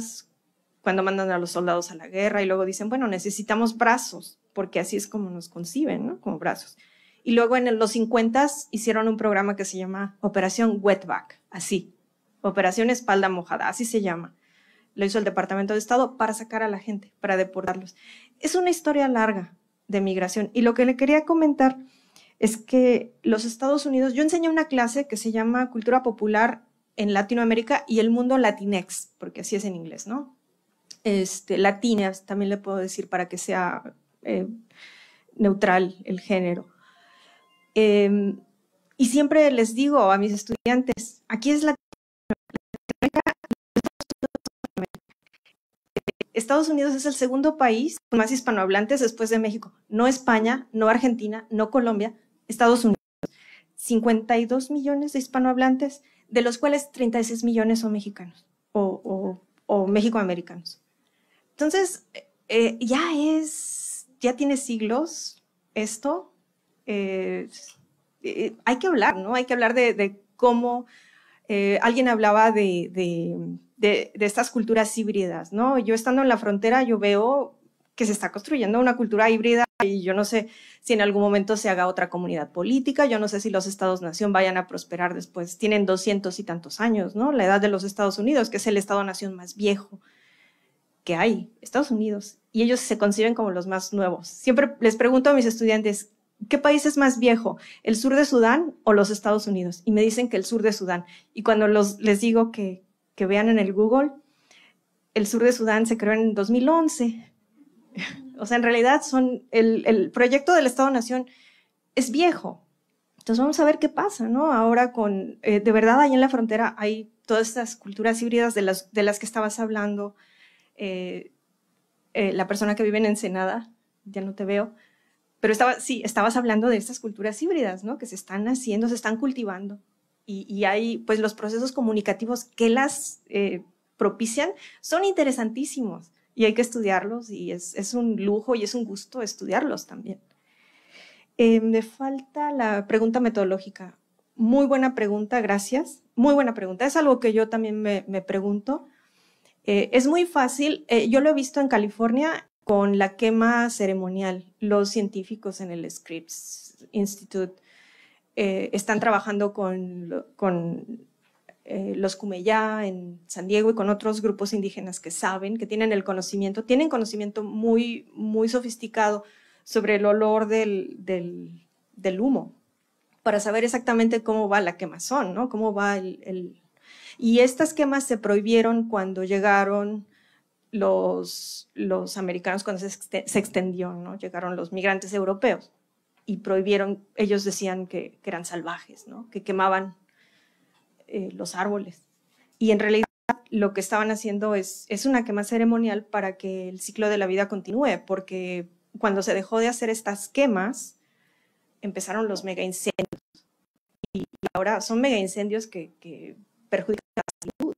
cuando mandan a los soldados a la guerra y luego dicen, bueno, necesitamos brazos, porque así es como nos conciben, ¿no? Como brazos. Y luego en los 50 hicieron un programa que se llama Operación Wetback, así, Operación Espalda Mojada, así se llama. Lo hizo el Departamento de Estado para sacar a la gente, para deportarlos. Es una historia larga de migración. Y lo que le quería comentar es que los Estados Unidos, yo enseñé una clase que se llama Cultura Popular en Latinoamérica y el mundo latinex, porque así es en inglés, ¿no? Este, latinas, también le puedo decir para que sea eh, neutral el género. Em, y siempre les digo a mis estudiantes, aquí es la... Estados Unidos es el segundo país con más hispanohablantes después de México. No España, no Argentina, no Colombia, Estados Unidos. 52 millones de hispanohablantes, de los cuales 36 millones son mexicanos o, o, o mexicoamericanos. Entonces, eh, ya es, ya tiene siglos esto, eh, eh, hay que hablar, ¿no? Hay que hablar de, cómo eh, alguien hablaba de, estas culturas híbridas, ¿no? Yo estando en la frontera, yo veo que se está construyendo una cultura híbrida y yo no sé si en algún momento se haga otra comunidad política, yo no sé si los estados-nación vayan a prosperar después. Tienen doscientos y tantos años, ¿no? La edad de los Estados Unidos, que es el estado-nación más viejo que hay, Estados Unidos, y ellos se conciben como los más nuevos. Siempre les pregunto a mis estudiantes, ¿qué país es más viejo? ¿El sur de Sudán o los Estados Unidos? Y me dicen que el sur de Sudán. Y cuando los, les digo que, que vean en el Google, el sur de Sudán se creó en 2011. O sea, en realidad son el, el proyecto del Estado-Nación es viejo. Entonces vamos a ver qué pasa, ¿no? Ahora con, eh, de verdad, ahí en la frontera hay todas estas culturas híbridas de las, de las que estabas hablando. Eh, eh, la persona que vive en Ensenada, ya no te veo, pero estaba, sí, estabas hablando de estas culturas híbridas, ¿no? Que se están haciendo, se están cultivando. Y, hay, pues, los procesos comunicativos que las eh, propician son interesantísimos y hay que estudiarlos y es, un lujo y es un gusto estudiarlos también. Eh, me falta la pregunta metodológica. Muy buena pregunta, gracias. Muy buena pregunta. Es algo que yo también me, pregunto. Eh, es muy fácil, yo lo he visto en California con la quema ceremonial. Los científicos en el Scripps Institute eh, están trabajando con, con eh, los Cumeyá en San Diego y con otros grupos indígenas que saben, que tienen el conocimiento, tienen conocimiento muy, muy sofisticado sobre el olor del, del, humo, para saber exactamente cómo va la quemazón, ¿no? Cómo va el, el... Y estas quemas se prohibieron cuando llegaron los, americanos cuando se, extendió, ¿no? Llegaron los migrantes europeos y prohibieron, ellos decían que, eran salvajes, Que quemaban eh, los árboles. Y en realidad lo que estaban haciendo es, una quema ceremonial para que el ciclo de la vida continúe, porque cuando se dejó de hacer estas quemas, empezaron los mega incendios. Y, ahora son mega incendios que perjudican la salud.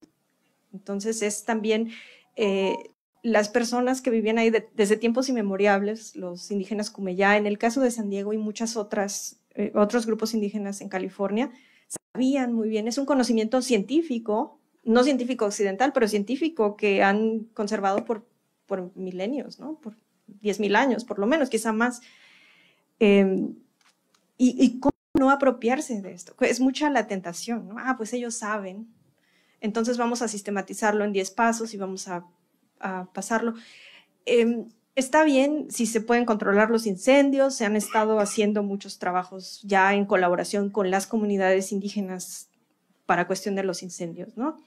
Entonces es también eh, las personas que vivían ahí desde tiempos inmemoriales, los indígenas Cumeyá, en el caso de San Diego y muchos otras, eh, otros grupos indígenas en California, sabían muy bien, es un conocimiento científico, no científico occidental, pero científico que han conservado por, milenios, ¿no? Por 10.000 años, por lo menos, quizá más. Em, y, cómo no apropiarse de esto? Es mucha la tentación, Ah, pues ellos saben, entonces vamos a sistematizarlo en 10 pasos y vamos a, pasarlo. Em, está bien si se pueden controlar los incendios, se han estado haciendo muchos trabajos ya en colaboración con las comunidades indígenas para cuestión de los incendios, ¿no?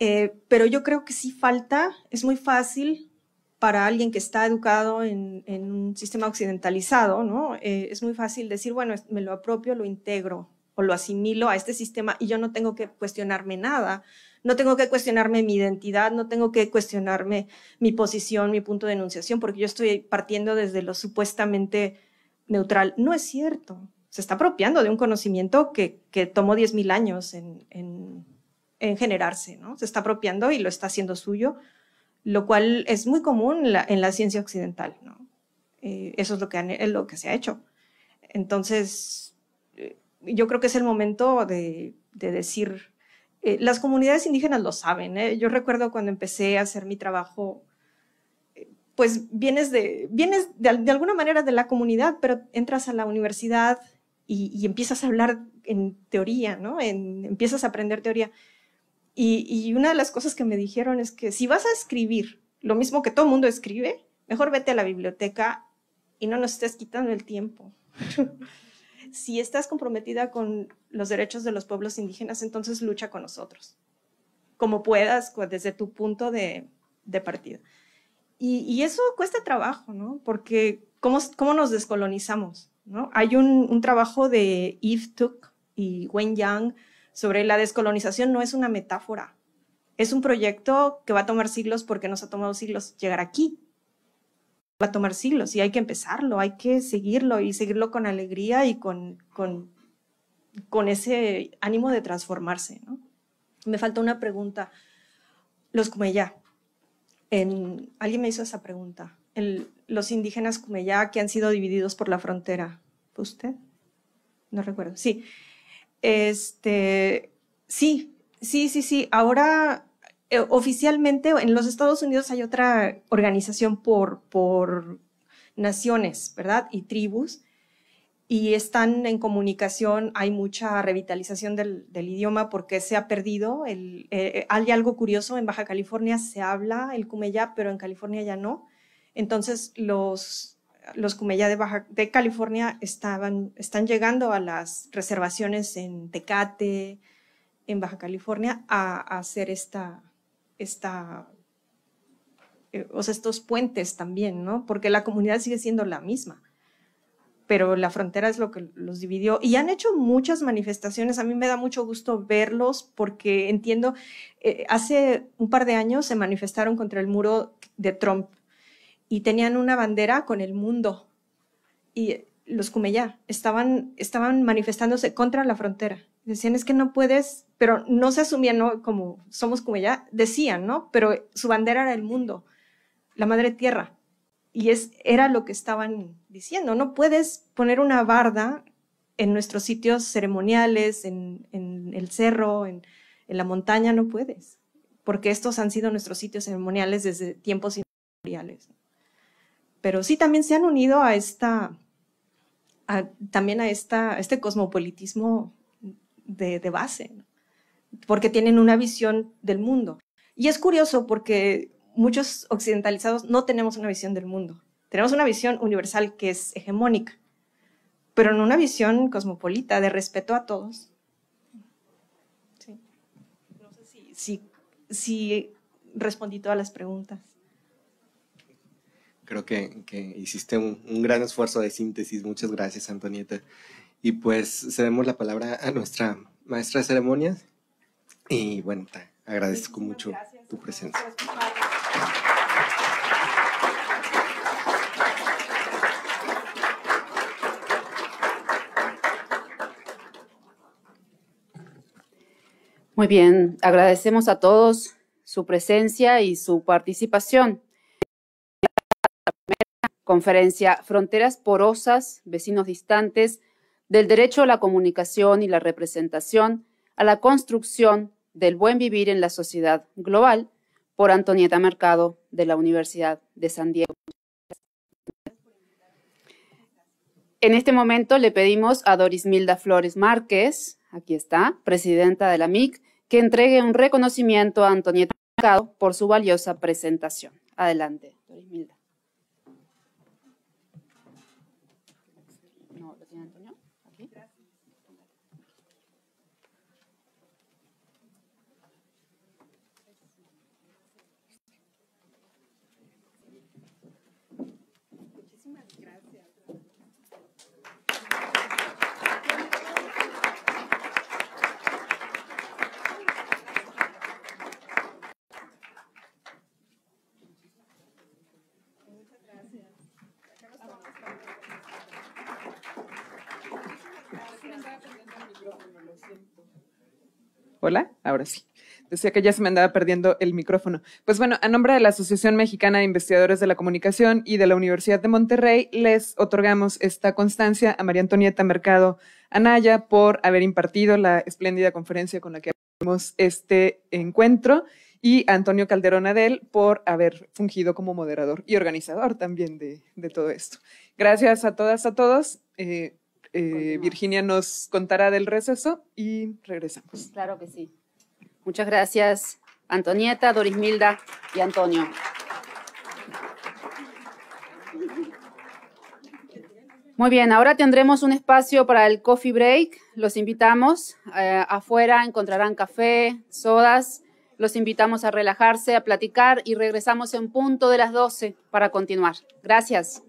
Eh, pero yo creo que sí falta, es muy fácil para alguien que está educado en, un sistema occidentalizado, ¿no? Eh, es muy fácil decir, bueno, me lo apropio, lo integro, o lo asimilo a este sistema y yo no tengo que cuestionarme nada. No tengo que cuestionarme mi identidad, no tengo que cuestionarme mi posición, mi punto de enunciación, porque yo estoy partiendo desde lo supuestamente neutral. No es cierto. Se está apropiando de un conocimiento que, que tomó 10.000 años en, en, en, generarse, ¿no? Se está apropiando y lo está haciendo suyo, lo cual es muy común en la ciencia occidental, ¿no? Eh, eso es lo que, es lo que se ha hecho. Entonces, yo creo que es el momento de, decir, eh, las comunidades indígenas lo saben. ¿eh? Yo recuerdo cuando empecé a hacer mi trabajo, eh, pues vienes, de, vienes de, alguna manera de la comunidad, pero entras a la universidad y, empiezas a hablar en teoría, ¿no? empiezas a aprender teoría. Y, y, una de las cosas que me dijeron es que si vas a escribir lo mismo que todo el mundo escribe, mejor vete a la biblioteca y no nos estés quitando el tiempo. si estás comprometida con los derechos de los pueblos indígenas, entonces lucha con nosotros, como puedas, desde tu punto de, partida. Y, eso cuesta trabajo, ¿no? Porque ¿cómo, cómo nos descolonizamos? ¿no? Hay un, trabajo de Yves Tuck y Wen Yang sobre la descolonización, no es una metáfora, es un proyecto que va a tomar siglos porque nos ha tomado siglos llegar aquí, va a tomar siglos y hay que empezarlo, hay que seguirlo y seguirlo con alegría y con, con, con ese ánimo de transformarse. Me falta una pregunta. Los cumellá. alguien me hizo esa pregunta. los indígenas cumellá que han sido divididos por la frontera. ¿Usted? No recuerdo. Sí. Este, sí, sí, sí, sí. Ahora eh, oficialmente en los Estados Unidos hay otra organización por, por naciones, ¿verdad? Y tribus. Y están en comunicación, hay mucha revitalización del, idioma porque se ha perdido. El, eh, eh, hay algo curioso, en Baja California se habla el Cumella, pero en California ya no. Entonces los, los de, Baja, de California estaban, están llegando a las reservaciones en Tecate, en Baja California, a, a hacer esta, esta, eh, o sea, estos puentes también, ¿no? Porque la comunidad sigue siendo la misma, pero la frontera es lo que los dividió. Y han hecho muchas manifestaciones, a mí me da mucho gusto verlos porque entiendo, eh, hace un par de años se manifestaron contra el muro de Trump y tenían una bandera con el mundo. Y los Cumeyá estaban, manifestándose contra la frontera. Decían, es que no puedes, pero no se asumían como somos Cumeyá, decían, ¿no? Pero su bandera era el mundo, la madre tierra. Y es, era lo que estaban diciendo, no puedes poner una barda en nuestros sitios ceremoniales, en, el cerro, en, en la montaña, no puedes, porque estos han sido nuestros sitios ceremoniales desde tiempos inmemoriales. Pero sí, también se han unido a esta también a, este cosmopolitismo de, base, porque tienen una visión del mundo. Y es curioso porque muchos occidentalizados no tenemos una visión del mundo. Tenemos una visión universal que es hegemónica, pero no una visión cosmopolita de respeto a todos. Sí. No sé si respondí todas las preguntas creo que, hiciste un, gran esfuerzo de síntesis. Muchas gracias, Antonieta. Y pues cedemos la palabra a nuestra maestra de ceremonias. Y bueno, agradezco mucho tu presencia. Muy bien, agradecemos a todos su presencia y su participación. Conferencia Fronteras porosas, vecinos distantes, del derecho a la comunicación y la representación, a la construcción del buen vivir en la sociedad global, por Antonieta Mercado de la Universidad de San Diego. En este momento le pedimos a Doris Milda Flores Márquez, aquí está, presidenta de la MIC, que entregue un reconocimiento a Antonieta Mercado por su valiosa presentación. Adelante, Doris Milda. Hola, ahora sí. Decía que ya se me andaba perdiendo el micrófono. Pues bueno, a nombre de la Asociación Mexicana de Investigadores de la Comunicación y de la Universidad de Monterrey, les otorgamos esta constancia a María Antonieta Mercado Anaya por haber impartido la espléndida conferencia con la que abrimos este encuentro y a Antonio Calderón Adel por haber fungido como moderador y organizador también de, todo esto. Gracias a todas, a todos. Eh, eh, Virginia nos contará del receso y regresamos. Claro que sí. Muchas gracias, Antonieta, Doris Milda y Antonio. Muy bien, ahora tendremos un espacio para el coffee break. Los invitamos. Eh, afuera encontrarán café, sodas. Los invitamos a relajarse, a platicar y regresamos en punto de las 12 para continuar. Gracias.